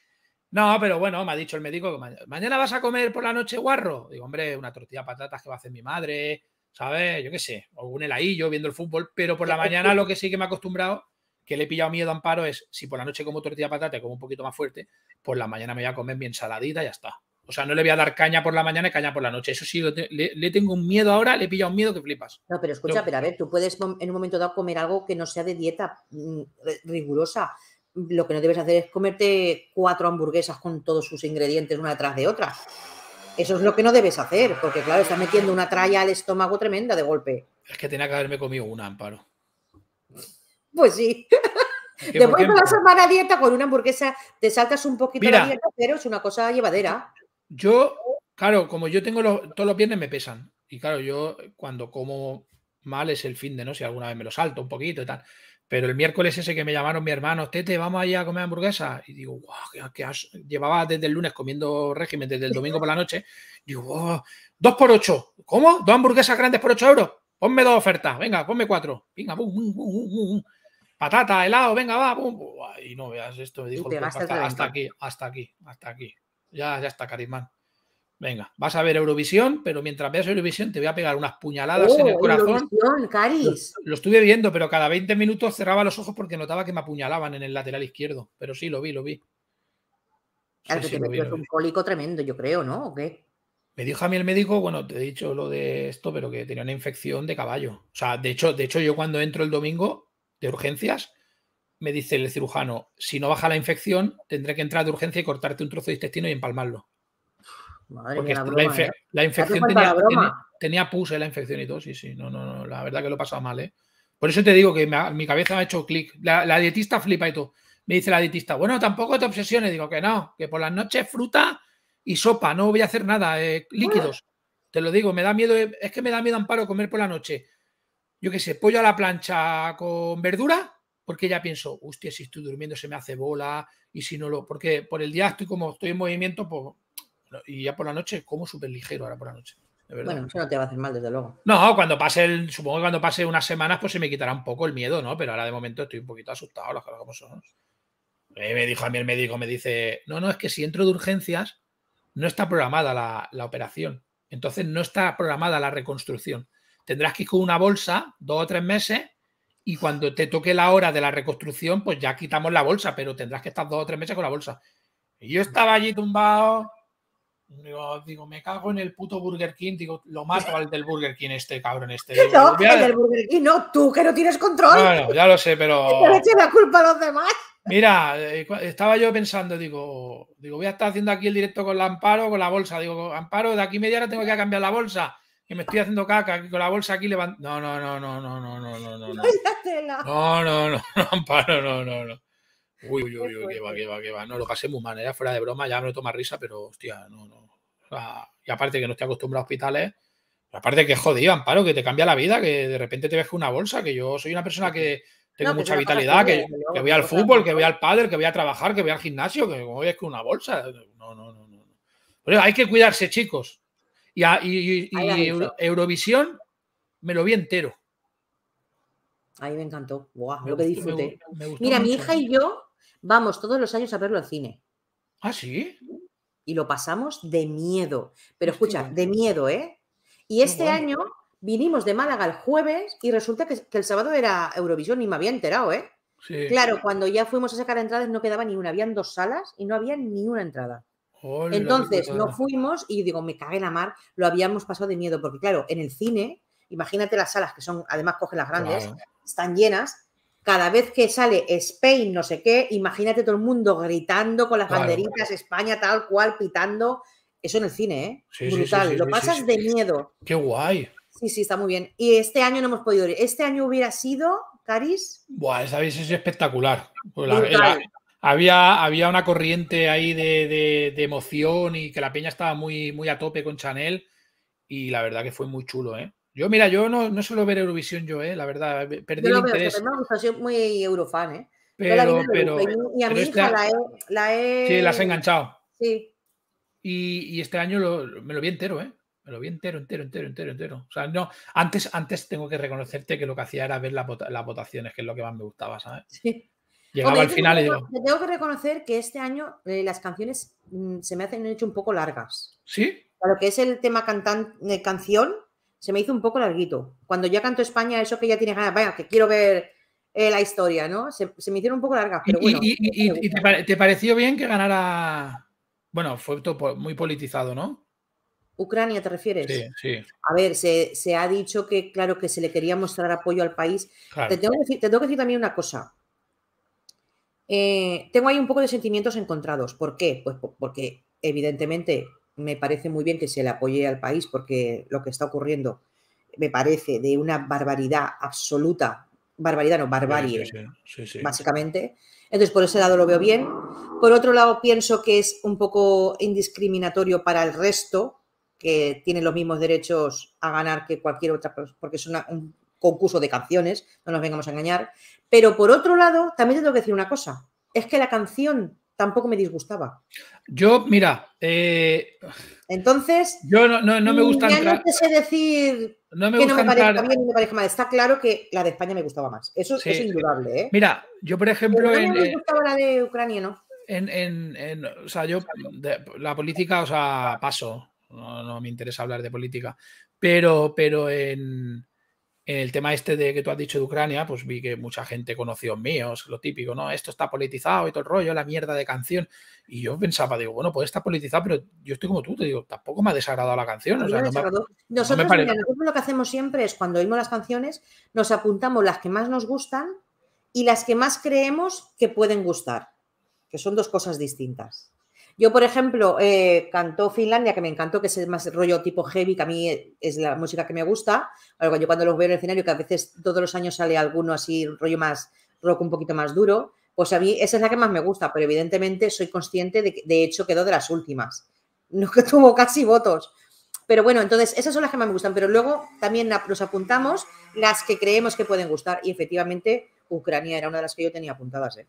No, pero bueno, me ha dicho el médico que mañana vas a comer por la noche guarro. Digo, hombre, una tortilla de patatas que va a hacer mi madre, ¿sabes? Yo qué sé, o un heladillo viendo el fútbol, pero por la mañana lo que sí que me he acostumbrado, que le he pillado miedo a Amparo, es si por la noche como tortilla de patata, como un poquito más fuerte, por la mañana me voy a comer mi ensaladita y ya está. O sea, no le voy a dar caña por la mañana y caña por la noche. Eso sí, le, tengo un miedo ahora, le he pillado un miedo que flipas. No, pero escucha, pero a ver, tú puedes en un momento dado comer algo que no sea de dieta mm, eh, rigurosa lo que no debes hacer es comerte cuatro hamburguesas con todos sus ingredientes una tras de otra. Eso es lo que no debes hacer, porque claro, estás metiendo una tralla al estómago tremenda de golpe. Es que tenía que haberme comido una, Amparo. Pues sí. *laughs* Después de la semana dieta con una hamburguesa, te saltas un poquito la dieta, pero es una cosa llevadera. Yo, claro, como yo tengo los, todos los viernes me pesan. Y claro, yo cuando como mal es el fin de, ¿no? Si alguna vez me lo salto un poquito y tal. Pero el miércoles ese que me llamaron mi hermano, Tete, vamos allá a comer hamburguesa. Y digo, guau, wow, que llevaba desde el lunes comiendo régimen, desde el domingo por la noche. Digo, wow, dos por ocho. ¿Cómo? ¿Dos hamburguesas grandes por ocho euros? Ponme dos ofertas, venga, ponme cuatro. Venga, bum, bum, Patata, helado, venga, va, Y no veas esto, me dijo, hasta, hasta aquí, hasta aquí, hasta aquí. Ya, ya está, Carismán. Venga, vas a ver Eurovisión, pero mientras veas Eurovisión te voy a pegar unas puñaladas en el oh, corazón. Lo, estuve viendo, pero cada 20 minutos cerraba los ojos porque notaba que me apuñalaban en el lateral izquierdo. Pero sí, lo vi, lo vi. Claro, que te un cólico tremendo, yo creo, ¿no? qué? Me dijo a mí el médico, bueno, te he dicho lo de esto, pero que tenía una infección de caballo. O sea, de hecho, de hecho yo cuando entro el domingo de urgencias, me dice el cirujano, si no baja la infección, tendré que entrar de urgencia y cortarte un trozo de intestino y empalmarlo. Porque la, ¿eh? infección tenía, puse pus eh, la infección y todo, sí, sí. No, no, no, la verdad que lo he pasado mal, ¿eh? Por eso te digo que mi cabeza ha hecho clic. La, dietista flipa y todo. Me dice la dietista, bueno, tampoco te obsesiones. Digo que no, que por las noches fruta y sopa, no voy a hacer nada, eh, líquidos. Te lo digo, me da miedo, es que me da miedo amparo comer por la noche. Yo qué sé, pollo a la plancha con verdura, porque ya pienso, hostia, si estoy durmiendo se me hace bola y si no lo, porque por el día estoy como estoy en movimiento, pues y ya por la noche como súper ligero ahora por la noche. bueno, eso no te va a hacer mal, desde luego. No, cuando pase el, supongo que cuando pase unas semanas, pues se me quitará un poco el miedo, ¿no? Pero ahora de momento estoy un poquito asustado, eh, me dijo a mí el médico, me dice, no, no, es que si entro de urgencias, no está programada la, la operación. Entonces no está programada la reconstrucción. Tendrás que ir con una bolsa dos o tres meses y cuando te toque la hora de la reconstrucción, pues ya quitamos la bolsa, pero tendrás que estar dos o tres meses con la bolsa. Y yo estaba allí tumbado, Digo, me cago en el puto Burger King, digo, lo mato al del Burger King este cabrón este. *laughs* no, el del Burger King, no, tú que no tienes control. ya lo sé, pero. Pero *laughs* eche la culpa a los demás. Mira, eh, estaba yo pensando, digo, digo, voy a estar haciendo aquí el directo con la Amparo, con la bolsa. Digo, Amparo, de aquí media hora tengo que cambiar la bolsa. Que me estoy haciendo caca con la bolsa aquí levantando. No, no, no, no, no, no, no, no, no. *laughs* No, no, no, no, Amparo, no, no, no. Uy, uy, uy, uy que va, que va, que va. No, lo pasé muy mal, era ¿eh? fuera de broma, ya me lo toma risa, pero hostia, no, no. y aparte que no estoy acostumbrado a hospitales, aparte que jodido, Amparo, que te cambia la vida, que de repente te ves con una bolsa, que yo soy una persona que tengo mucha vitalidad, que, voy al fútbol, que voy al padre, que voy a trabajar, que voy al gimnasio, que como es con una bolsa. No, no, no, no. Pero hay que cuidarse, chicos. Y, a, y, Eurovisión me lo vi entero. Ahí me encantó. Guau, lo que disfruté. Mira, mi hija y yo Vamos todos los años a verlo al cine. ¿Ah, sí? Y lo pasamos de miedo. Pero escucha, de miedo, ¿eh? Y este año vinimos de Málaga el jueves y resulta que, el sábado era Eurovisión y me había enterado, ¿eh? Claro, cuando ya fuimos a sacar entradas no quedaba ni una, habían dos salas y no había ni una entrada. Entonces no fuimos y digo, me cagué la mar, lo habíamos pasado de miedo, porque claro, en el cine, imagínate las salas que son, además cogen las grandes, están llenas, cada vez que sale Spain, no sé qué, imagínate todo el mundo gritando con las banderitas, España tal cual, pitando. Eso en el cine, ¿eh? Brutal. Lo pasas de miedo. Qué guay. Sí, sí, está muy bien. Y este año no hemos podido ir. Este año hubiera sido, Caris. Buah, esa vez es espectacular. Pues había, había una corriente ahí de, de, emoción y que la peña estaba muy, muy a tope con Chanel. Y la verdad que fue muy chulo, ¿eh? Yo, mira, yo no, no suelo ver Eurovisión yo, eh, la verdad. Perdí yo lo veo, interés. Pero soy muy eurofan, ¿eh? Pero, pero, y a la, este la he... Sí, la has enganchado. Sí. Y, y este año me lo vi entero, ¿eh? Me lo vi entero, entero, entero, entero, entero. O sea, no, antes, antes tengo que reconocerte que lo que hacía era ver la votaciones, que es lo que más me gustaba, ¿sabes? *laughs* Sí. Llegaba al final y digo... tengo que reconocer que este año eh, las canciones mm, se me hacen hecho un poco largas. ¿Sí? Para lo que es el tema cantante eh, canción, se me hizo un poco larguito. Cuando ya canto España, eso que ya tiene ganas, vaya, que quiero ver eh, la historia, ¿no? Se, me hicieron un poco largas, pero bueno. ¿Y, te, pareció bien que ganara? Bueno, fue muy politizado, ¿no? Ucrania, ¿te refieres? Sí, sí. A ver, se, ha dicho que, claro, que se le quería mostrar apoyo al país. Te, tengo que decir, también una cosa. Eh, tengo ahí un poco de sentimientos encontrados. ¿Por qué? Pues porque, evidentemente, me parece muy bien que se le apoye al país porque lo que está ocurriendo me parece de una barbaridad absoluta, barbaridad no, barbarie, básicamente. Entonces, por ese lado lo veo bien. Por otro lado, pienso que es un poco indiscriminatorio para el resto, que tienen los mismos derechos a ganar que cualquier otra, porque es un concurso de canciones, no nos vengamos a engañar. Pero por otro lado, también tengo que decir una cosa, es que la canción tampoco me disgustaba. Yo, mira. Eh, Entonces. Yo no, me gusta ya No sé decir. me que gusta no me Está claro que la de España me gustaba más. Eso es indudable. ¿eh? Mira, yo, por ejemplo. En, me eh, gustaba la de Ucrania, ¿no? En, o sea, yo. la política, o sea, paso. No, no me interesa hablar de política. Pero, pero en. En el tema este de que tú has dicho de Ucrania, pues vi que mucha gente conoció míos, lo típico, ¿no? Esto está politizado y todo el rollo, la mierda de canción. Y yo pensaba, digo, bueno, puede estar politizado, pero yo estoy como tú, te digo, tampoco me ha desagradado la canción. nosotros lo que hacemos siempre es cuando oímos las canciones, nos apuntamos las que más nos gustan y las que más creemos que pueden gustar, que son dos cosas distintas. Yo, por ejemplo, eh, cantó Finlandia, que me encantó, que es el más rollo tipo heavy, que a mí es la música que me gusta. algo yo cuando los veo en el escenario, que a veces todos los años sale alguno así, rollo más rock un poquito más duro, pues a mí esa es la que más me gusta, pero evidentemente soy consciente de que, de hecho, quedó de las últimas. No que tuvo casi votos. Pero bueno, entonces esas son las que más me gustan, pero luego también nos apuntamos las que creemos que pueden gustar y efectivamente Ucrania era una de las que yo tenía apuntadas. ¿eh?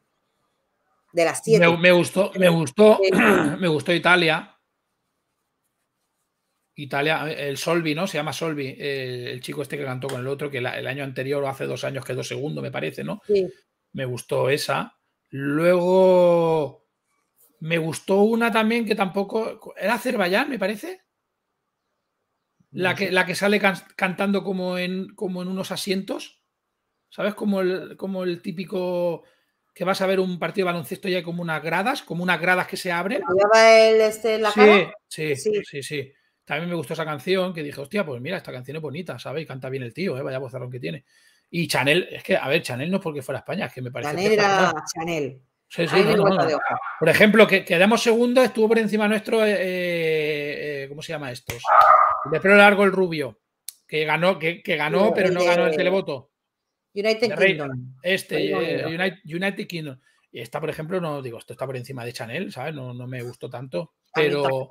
de las siete. Me, gustó, me gustó, *clears throat* me gustó Italia. Italia, el Solvi, ¿no? Se llama Solvi, el, chico este que cantó con el otro, que el año anterior o hace dos años quedó segundo, me parece, ¿no? Me gustó esa. Luego me gustó una también que tampoco. ¿Era Azerbaiyán, me parece? La que, la que sale cantando como en, como en unos asientos. ¿Sabes? Como como el típico que vas a ver un partido de baloncesto ya como unas gradas, como unas gradas que se abren. Este, la sí, sí, sí, sí, También me gustó esa canción que dije, hostia, pues mira, esta canción es bonita, ¿sabes? Y canta bien el tío, ¿eh? vaya vozarrón que tiene. Y Chanel, es que, a ver, Chanel no es porque fuera a España, es que me parece. Chanel era Chanel. Sí, sí, Por ejemplo, que quedamos Segundo estuvo por encima nuestro, eh, eh, ¿cómo se llama estos? De pelo largo el rubio, que ganó, que ganó, pero no ganó el televoto. United Kingdom. Este, United, Kingdom. Y esta, por ejemplo, no digo, esto está por encima de Chanel, ¿sabes? No, me gustó tanto. Pero,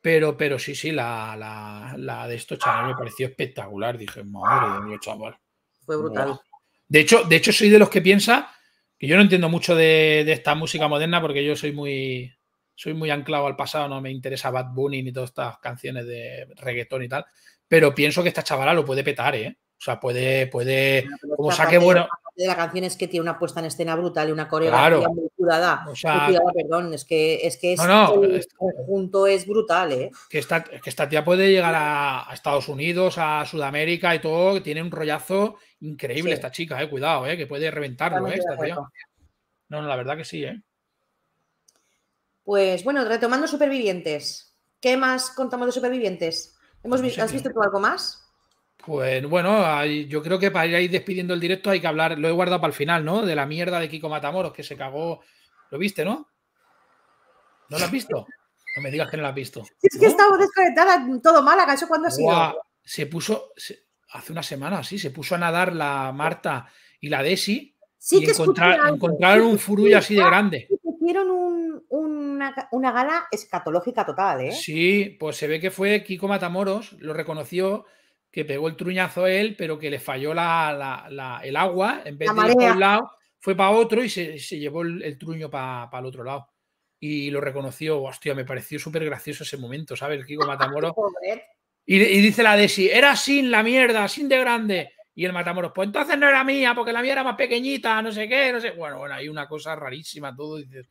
pero, pero sí, sí, la, la, de esto Chanel me pareció espectacular. Dije, madre de chaval. Fue brutal. De hecho, de hecho, soy de los que piensa que yo no entiendo mucho de, de, esta música moderna porque yo soy muy. Soy muy anclado al pasado, no me interesa Bad Bunny ni todas estas canciones de reggaetón y tal, pero pienso que esta chavala lo puede petar, ¿eh? O sea, puede, puede, como saque bueno. De la canción es que tiene una puesta en escena brutal y una coreografía muy cuidada. O sea, perdón, es que, es que no, conjunto es brutal, ¿eh? Que esta, tía puede llegar a, Estados Unidos, a Sudamérica y todo, que tiene un rollazo increíble esta chica, eh, cuidado, eh, que puede reventarlo, eh, No, no, la verdad que sí, ¿eh? Pues bueno, retomando supervivientes. ¿Qué más contamos de supervivientes? Pues ¿Hemos ¿Has visto algo más? Pues bueno, yo creo que para ir despidiendo el directo hay que hablar, lo he guardado para el final, ¿no? De la mierda de Kiko Matamoros que se cagó. ¿Lo viste, no? ¿No lo has visto? No me digas que no lo has visto. Es que estaba desconectada todo Málaga, ¿eso cuándo ha sido? Se puso, hace una semana, sí, se puso a nadar la Marta y la Desi sí, y encontrar, encontraron un furullo así de grande. Hicieron una, una gala escatológica total, ¿eh? Sí, pues se ve que fue Kiko Matamoros, lo reconoció que pegó el truñazo él, pero que le falló el agua, en vez de ir a un lado, fue para otro y se, llevó el, truño para, el otro lado. Y lo reconoció, hostia, me pareció súper gracioso ese momento, ¿sabes? El Kiko *laughs* Matamoro. y, y, dice la Desi, era sin la mierda, sin de grande. Y el Matamoros, pues entonces no era mía, porque la mía era más pequeñita, no sé qué, no sé. Bueno, bueno, hay una cosa rarísima, todo. dices,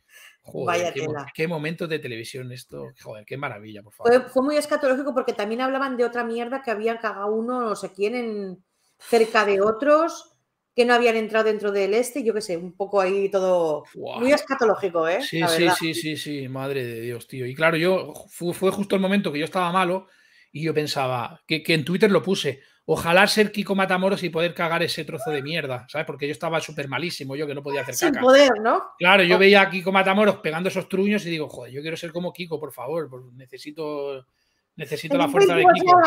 Vaya qué, momento momentos de televisión esto, joder, qué maravilla, por favor. Fue, muy escatológico porque también hablaban de otra mierda que habían cagado uno, no sé quién, en, cerca de otros, que no habían entrado dentro del este, yo qué sé, un poco ahí todo. Muy escatológico, ¿eh? Sí, sí, sí, sí, sí, madre de Dios, tío. Y claro, yo fue, justo el momento que yo estaba malo y yo pensaba, que en Twitter lo puse Ojalá ser Kiko Matamoros y poder cagar ese trozo de mierda, ¿sabes? Porque yo estaba súper malísimo, yo que no podía hacer Sin poder, ¿no? Claro, yo veía a Kiko Matamoros pegando esos truños y digo, joder, yo quiero ser como Kiko, por favor, necesito, necesito la fuerza de Kiko.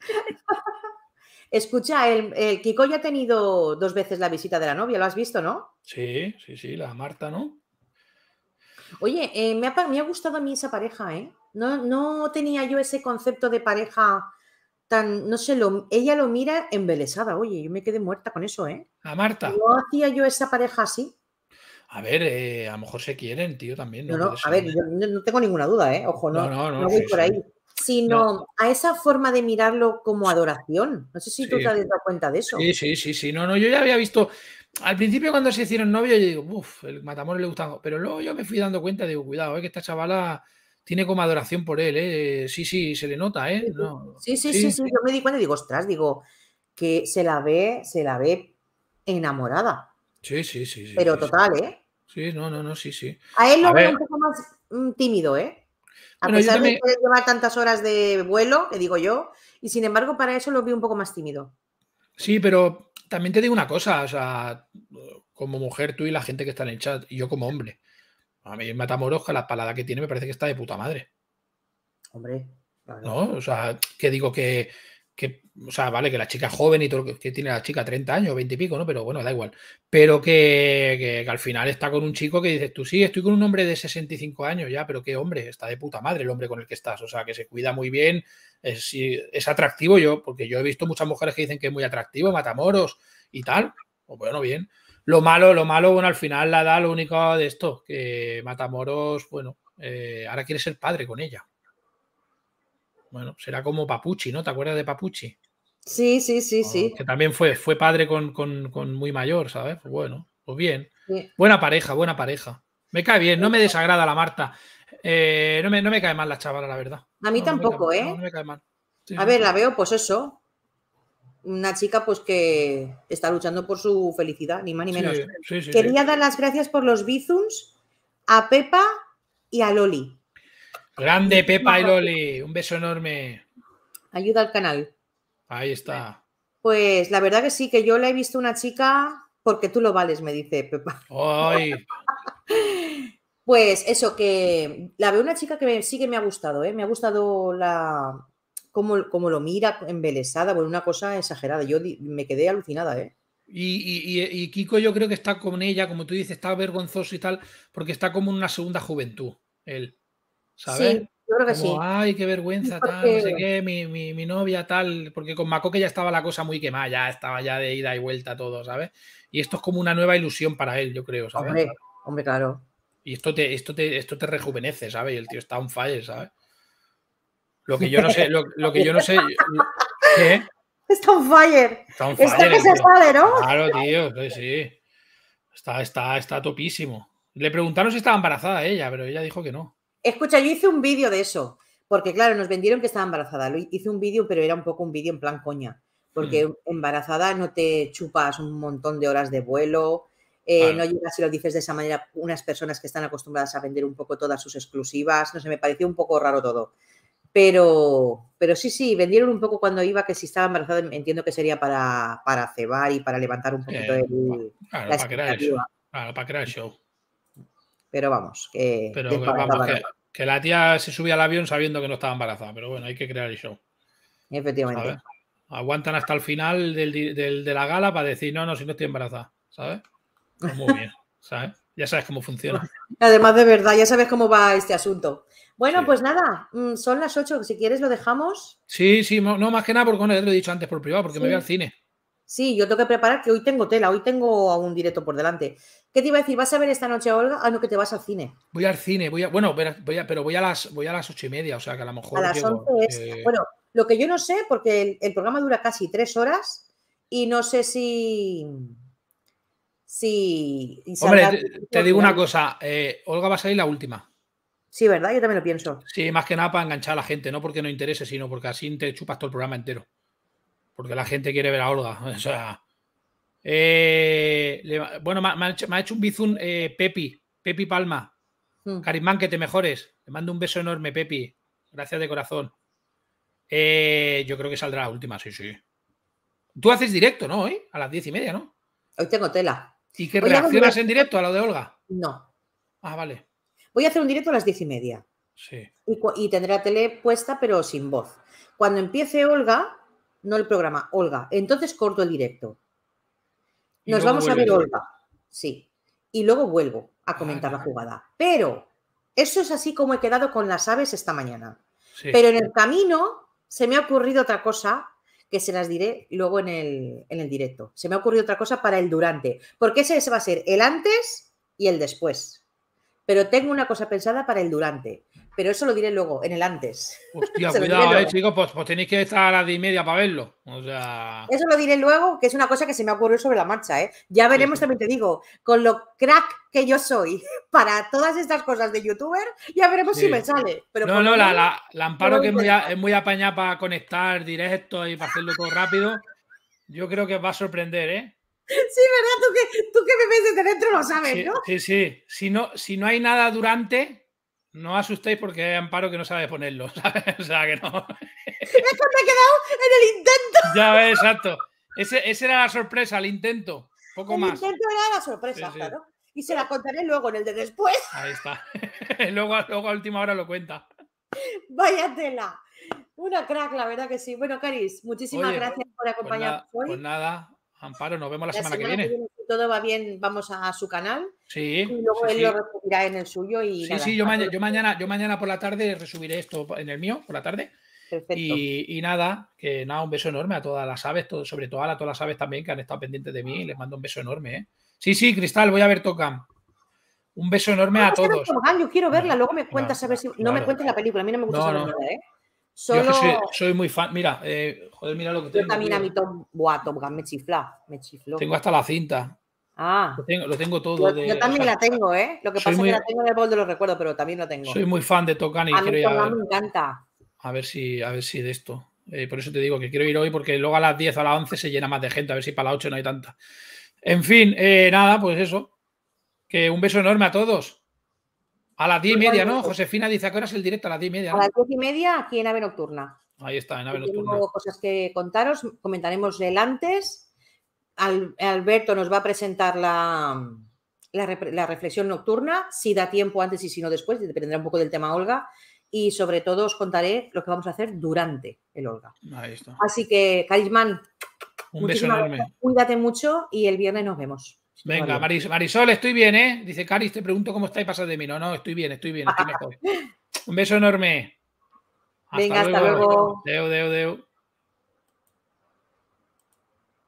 *laughs* Escucha, el, Kiko ya ha tenido dos veces la visita de la novia, lo has visto, ¿no? Sí, sí, sí, la Marta, ¿no? Oye, eh, me, ha, gustado a mí esa pareja, ¿eh? No, no tenía yo ese concepto de pareja tan, no sé, lo, ella lo mira embelesada. Oye, yo me quedé muerta con eso, ¿eh? A Marta. No hacía yo esa pareja así. A ver, eh, a lo mejor se quieren, tío, también. No, no, a ver, yo no tengo ninguna duda, ¿eh? Ojo, no, no, no, no voy por ahí. Sino a esa forma de mirarlo como adoración. No sé si tú te has dado cuenta de eso. Sí, sí, sí, sí. No, no, yo ya había visto. Al principio, cuando se hicieron novio, yo digo, uff, el matamor le gustaba. Pero luego yo me fui dando cuenta, digo, cuidado, eh, que esta chavala tiene como adoración por él, ¿eh? Sí, sí, se le nota, ¿eh? Sí, sí, sí, sí, yo me di cuenta y digo, ostras, digo, que se la ve, se la ve enamorada. Sí, sí, sí. Pero total, ¿eh? Sí, no, no, no, sí, sí. A él lo veo un poco más mm, tímido, ¿eh? A pesar de de llevar tantas horas de vuelo, le digo yo, y sin embargo para eso lo vi un poco más tímido. Sí, pero también te digo una cosa, o sea, como mujer tú y la gente que está en el chat, y yo como hombre. A mí Matamoros, con la palada que tiene me parece que está de puta madre. Hombre. ¿No? O sea, que digo que, o sea, vale, que la chica joven y todo, que tiene la chica 30 años, 20 y pico, ¿no? Pero bueno, da igual. Pero que, al final está con un chico que dices, tú sí, estoy con un hombre de 65 años ya, pero qué hombre, está de puta madre el hombre con el que estás, o sea, que se cuida muy bien, es, es atractivo yo, porque yo he visto muchas mujeres que dicen que es muy atractivo, matamoros y tal, o pues bueno, bien, lo malo, lo malo, bueno, al final la da lo único de esto, que Matamoros, bueno, eh, ahora quiere ser padre con ella. Bueno, será como Papuchi, ¿no? ¿Te acuerdas de Papuchi? Sí, sí, sí, ah, sí. Que también fue, fue padre con, con, muy mayor, ¿sabes? Pues bueno, pues bien. Buena pareja, buena pareja. Me cae bien, no me desagrada la Marta. Eh, no, me, no, me, cae mal la chavala, la verdad. A mí tampoco, ¿eh? No me cae mal. a ver, la veo, pues eso, una chica pues que está luchando por su felicidad, ni más ni menos. Quería dar las gracias por los bizums a Pepa y a Loli. Grande Pepa y Loli, un beso enorme. Ayuda al canal. Ahí está. Pues la verdad que sí, que yo la he visto una chica porque tú lo vales, me dice Pepa. Ay. *laughs* pues eso, que la veo una chica que me, sí que me ha gustado, ¿eh? me ha gustado la, como, como lo mira embelesada, por una cosa exagerada. Yo me quedé alucinada, ¿eh? Y, Kiko yo creo que está con ella, como tú dices, está vergonzoso y tal, porque está como en una segunda juventud, él. ¿Sabes? Sí, yo creo que sí. Ay, qué vergüenza, tal, no sé qué, mi, novia, tal, porque con que ya estaba la cosa muy quemada, ya estaba ya de ida y vuelta todo, ¿sabes? Y esto es como una nueva ilusión para él, yo creo, ¿sabes? Hombre, claro. Y esto te, esto te, esto te rejuvenece, ¿sabes? Y el tío está un fire, ¿sabes? Lo que yo no sé, lo, que yo no sé. ¿Qué? Está on fire. Está fire. Está que se sale, ¿no? Claro, tío, sí, sí. Está, topísimo. Le preguntaron si estaba embarazada ella, pero ella dijo que no. Escucha, yo hice un vídeo de eso, porque claro, nos vendieron que estaba embarazada. hice un vídeo, pero era un poco un vídeo en plan coña, porque mm. embarazada no te chupas un montón de horas de vuelo, eh, no llegas si lo dices de esa manera unas personas que están acostumbradas a vender un poco todas sus exclusivas, no sé, me pareció un poco raro todo. Pero, pero sí, sí, vendieron un poco cuando iba, que si estaba embarazada, em, entiendo que sería para, para cebar y para levantar un poquito eh, el, claro, la para crear el show. Claro, para crear el show. Pero vamos, que, la tía se subía al avión sabiendo que no estaba embarazada, pero bueno, hay que crear el show. Efectivamente. Aguantan hasta el final de la gala para decir, no, no, si no estoy embarazada, ¿sabes? Pues muy bien, *laughs* ¿sabes? Ya sabes cómo funciona. *laughs* Además, de verdad, ya sabes cómo va este asunto. Bueno, pues nada, mm, son las 8. Si quieres, lo dejamos. Sí, sí, no más que nada, porque bueno, lo he dicho antes por privado, porque me voy al cine. Sí, yo tengo que preparar, que hoy tengo tela, hoy tengo un directo por delante. ¿Qué te iba a decir? ¿Vas a ver esta noche, Olga? Ah, no, que te vas al cine. Voy al cine, voy a, bueno, pero voy a las voy a las ocho y media, o sea que a lo mejor. A las es, eh, Bueno, lo que yo no sé, porque el, el programa dura casi tres horas y no sé si Sí. Hombre, te, digo una cosa, eh, Olga va a salir la última. Sí, ¿verdad? Yo también lo pienso. Sí, más que nada para enganchar a la gente, no porque no interese, sino porque así te chupas todo el programa entero. Porque la gente quiere ver a Olga. *laughs* O sea. Eh, bueno, me, ha hecho, un bizun eh, Pepi, Pepi Palma. Hmm. Carismán, que te mejores. Te mando un beso enorme, Pepi. Gracias de corazón. Eh, yo creo que saldrá la última, sí, sí. Tú haces directo, ¿no? Hoy, a las diez y media, ¿no? Hoy tengo tela. ¿Y qué reaccionas en directo a lo de Olga? No. Ah, vale. Voy a hacer un directo a las diez y media. Sí. Y, y, tendré la tele puesta, pero sin voz. Cuando empiece Olga, no el programa, Olga, entonces corto el directo. Nos vamos a ver Olga. Sí. Y luego vuelvo a comentar ah, la jugada. Pero eso es así como he quedado con las aves esta mañana. Pero en el camino se me ha ocurrido otra cosa que se las diré luego en el, en el directo. Se me ha ocurrido otra cosa para el durante, porque ese va a ser el antes y el después. Pero tengo una cosa pensada para el durante. Pero eso lo diré luego, en el antes. Hostia, *laughs* cuidado, eh, chicos, pues, pues, tenéis que estar a las diez y media para verlo. Eso lo diré luego, que es una cosa que se me ocurrió sobre la marcha, ¿eh? Ya veremos, también te digo, con lo crack que yo soy *laughs* para todas estas cosas de youtuber, ya veremos si me sale. no, no, la, la, amparo que es muy, es muy apañada para conectar directo y para hacerlo todo rápido. Yo creo que va a sorprender, ¿eh? Sí, ¿verdad? Tú que, tú que me ves desde dentro lo sabes, ¿no? Sí, sí. Si no, si no hay nada durante, no asustéis porque hay amparo que no sabe ponerlo, *laughs* ¿sabes? O sea, que no. ¡Esto me ha quedado en el intento. Ya exacto. esa era la sorpresa, el intento. Poco más. El intento era la sorpresa, claro. Y se la contaré luego en el de después. Ahí está. *laughs* luego, luego a última hora lo cuenta. Vaya tela. Una crack, la verdad que sí. Bueno, Caris, muchísimas gracias por pues acompañarnos hoy. Pues nada, Amparo, nos vemos la, semana, que viene. si todo va bien, vamos a su canal. Sí. Y luego él lo recibirá en el suyo. Y sí, sí, yo, mañana, yo mañana por la tarde resubiré esto en el mío, por la tarde. Perfecto. Y, nada, que nada, un beso enorme a todas las aves, todo, sobre todo a todas las aves también que han estado pendientes de mí. Les mando un beso enorme. ¿eh? Sí, sí, Cristal, voy a ver Tocam. Un beso enorme ah, a todos. yo quiero verla, luego me cuentas a ver si. No me cuentes la película, a mí no me gusta no, ¿eh? Yo soy, muy fan. Mira, eh, joder, mira lo que tengo. Yo también a mi Tom, Buah, Gun me chifla, me chifló. Tengo hasta la cinta. Ah. Lo tengo, lo tengo todo. Yo, también la tengo, ¿eh? Lo que pasa es que la tengo en el bol de los recuerdos, pero también la tengo. Soy muy fan de Top y a quiero mí me encanta. A ver si, a ver si de esto. Eh, por eso te digo que quiero ir hoy porque luego a las 10 o a las 11 se llena más de gente, a ver si para las 8 no hay tanta. En fin, eh, nada, pues eso. Que un beso enorme a todos. A las diez y media, ¿no? Josefina dice, ¿a qué hora es el directo? A las diez y media. A las diez y media aquí en Ave Nocturna. Ahí está, en Ave Nocturna. Tengo cosas que contaros, comentaremos el antes. Alberto nos va a presentar la, reflexión nocturna, si da tiempo antes y si no después, dependerá un poco del tema Olga. Y sobre todo os contaré lo que vamos a hacer durante el Olga. Ahí está. Así que, Carisman, Cuídate mucho y el viernes nos vemos. Venga, Marisol, estoy bien, ¿eh? Dice Cari, te pregunto cómo y pasa de mí. No, no, estoy bien, estoy bien, estoy mejor. *laughs* Un beso enorme. Venga, hasta luego. Deu, deu, deu.